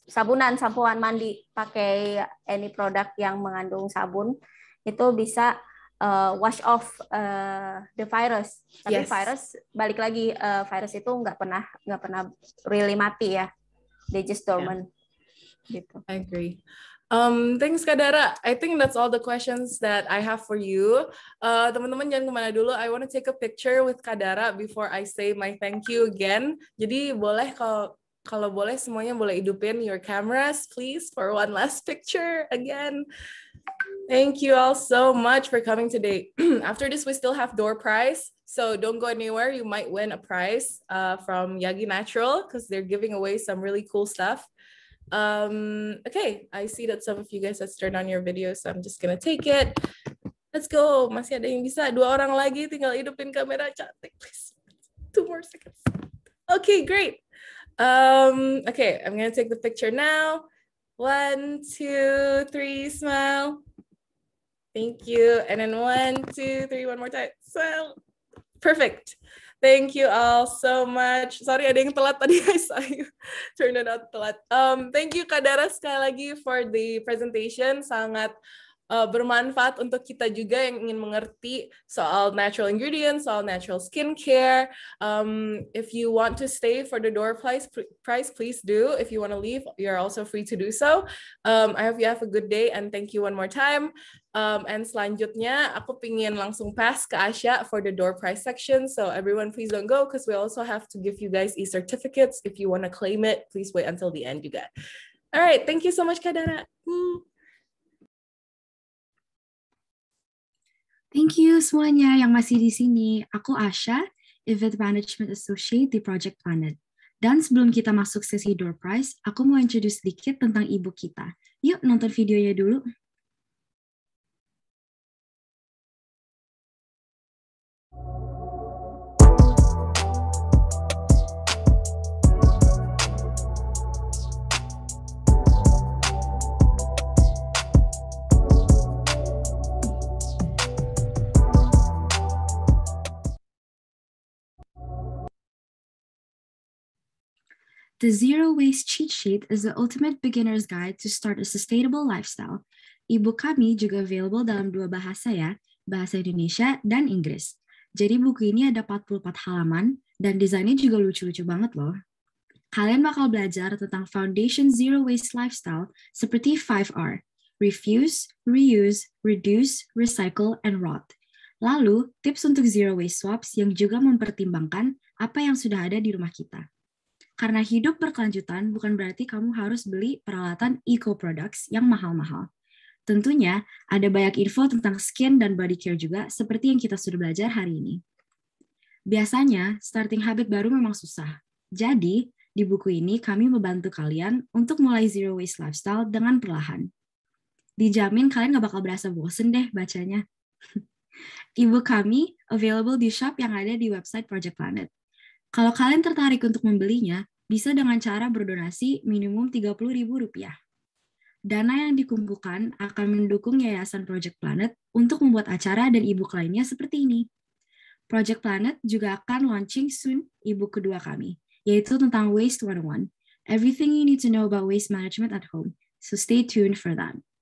sabunan sampoan mandi pakai any product yang mengandung sabun itu bisa uh, wash off uh, the virus. Tapi yes. virus balik lagi uh, virus itu nggak pernah nggak pernah really mati ya. They just dormant. Yeah. Gitu. I agree. Um, thanks Kadara. I think that's all the questions that I have for you. Uh, teman-teman jangan kemana dulu. I want to take a picture with Kadara before I say my thank you again. Jadi boleh kalau kalau boleh semuanya boleh hidupin your cameras please for one last picture again. Thank you all so much for coming today. After this, we still have door prize. So don't go anywhere. You might win a prize uh, from Yagi Natural because they're giving away some really cool stuff. Um, okay, I see that some of you guys have turned on your video, so I'm just gonna take it. Let's go. Masih ada yang bisa. Dua orang lagi tinggal hidupin kamera cantik, please. Two more seconds. Okay, great. Um, okay, I'm gonna take the picture now. One, two, three, smile. Thank you. And then one, two, three, one more time. So perfect. Thank you all so much. Sorry ada yang telat tadi I saw you turned out telat. Um, thank you Kadara sekali lagi for the presentation. Sangat uh, bermanfaat untuk kita juga yang ingin mengerti soal natural ingredients, soal natural skincare. Um, if you want to stay for the door price, price please do. If you want to leave, you're also free to do so. Um, I hope you have a good day and thank you one more time. Um, and selanjutnya, aku pingin langsung pass ke Asia for the door prize section. So everyone, please don't go because we also have to give you guys e-certificates. If you want to claim it, please wait until the end juga. All right, thank you so much, Kadara. Hmm. Thank you semuanya yang masih di sini. Aku Asha, Event Management Associate di Project Planet. Dan sebelum kita masuk sesi door prize, aku mau introduce sedikit tentang ibu kita. Yuk nonton videonya dulu. The Zero Waste Cheat Sheet is the ultimate beginner's guide to start a sustainable lifestyle. Ibu kami juga available dalam dua bahasa ya, bahasa Indonesia dan Inggris. Jadi buku ini ada 44 halaman dan desainnya juga lucu-lucu banget loh. Kalian bakal belajar tentang foundation zero waste lifestyle seperti 5R, refuse, reuse, reduce, recycle, and rot. Lalu, tips untuk zero waste swaps yang juga mempertimbangkan apa yang sudah ada di rumah kita. Karena hidup berkelanjutan bukan berarti kamu harus beli peralatan eco products yang mahal-mahal. Tentunya ada banyak info tentang skin dan body care juga seperti yang kita sudah belajar hari ini. Biasanya starting habit baru memang susah. Jadi, di buku ini kami membantu kalian untuk mulai zero waste lifestyle dengan perlahan. Dijamin kalian gak bakal berasa bosen deh bacanya. Ibu kami available di shop yang ada di website Project Planet. Kalau kalian tertarik untuk membelinya, bisa dengan cara berdonasi minimum Rp30.000. Dana yang dikumpulkan akan mendukung Yayasan Project Planet untuk membuat acara dan e-book lainnya seperti ini. Project Planet juga akan launching soon e kedua kami, yaitu tentang Waste 101, Everything You Need to Know About Waste Management at Home. So stay tuned for that.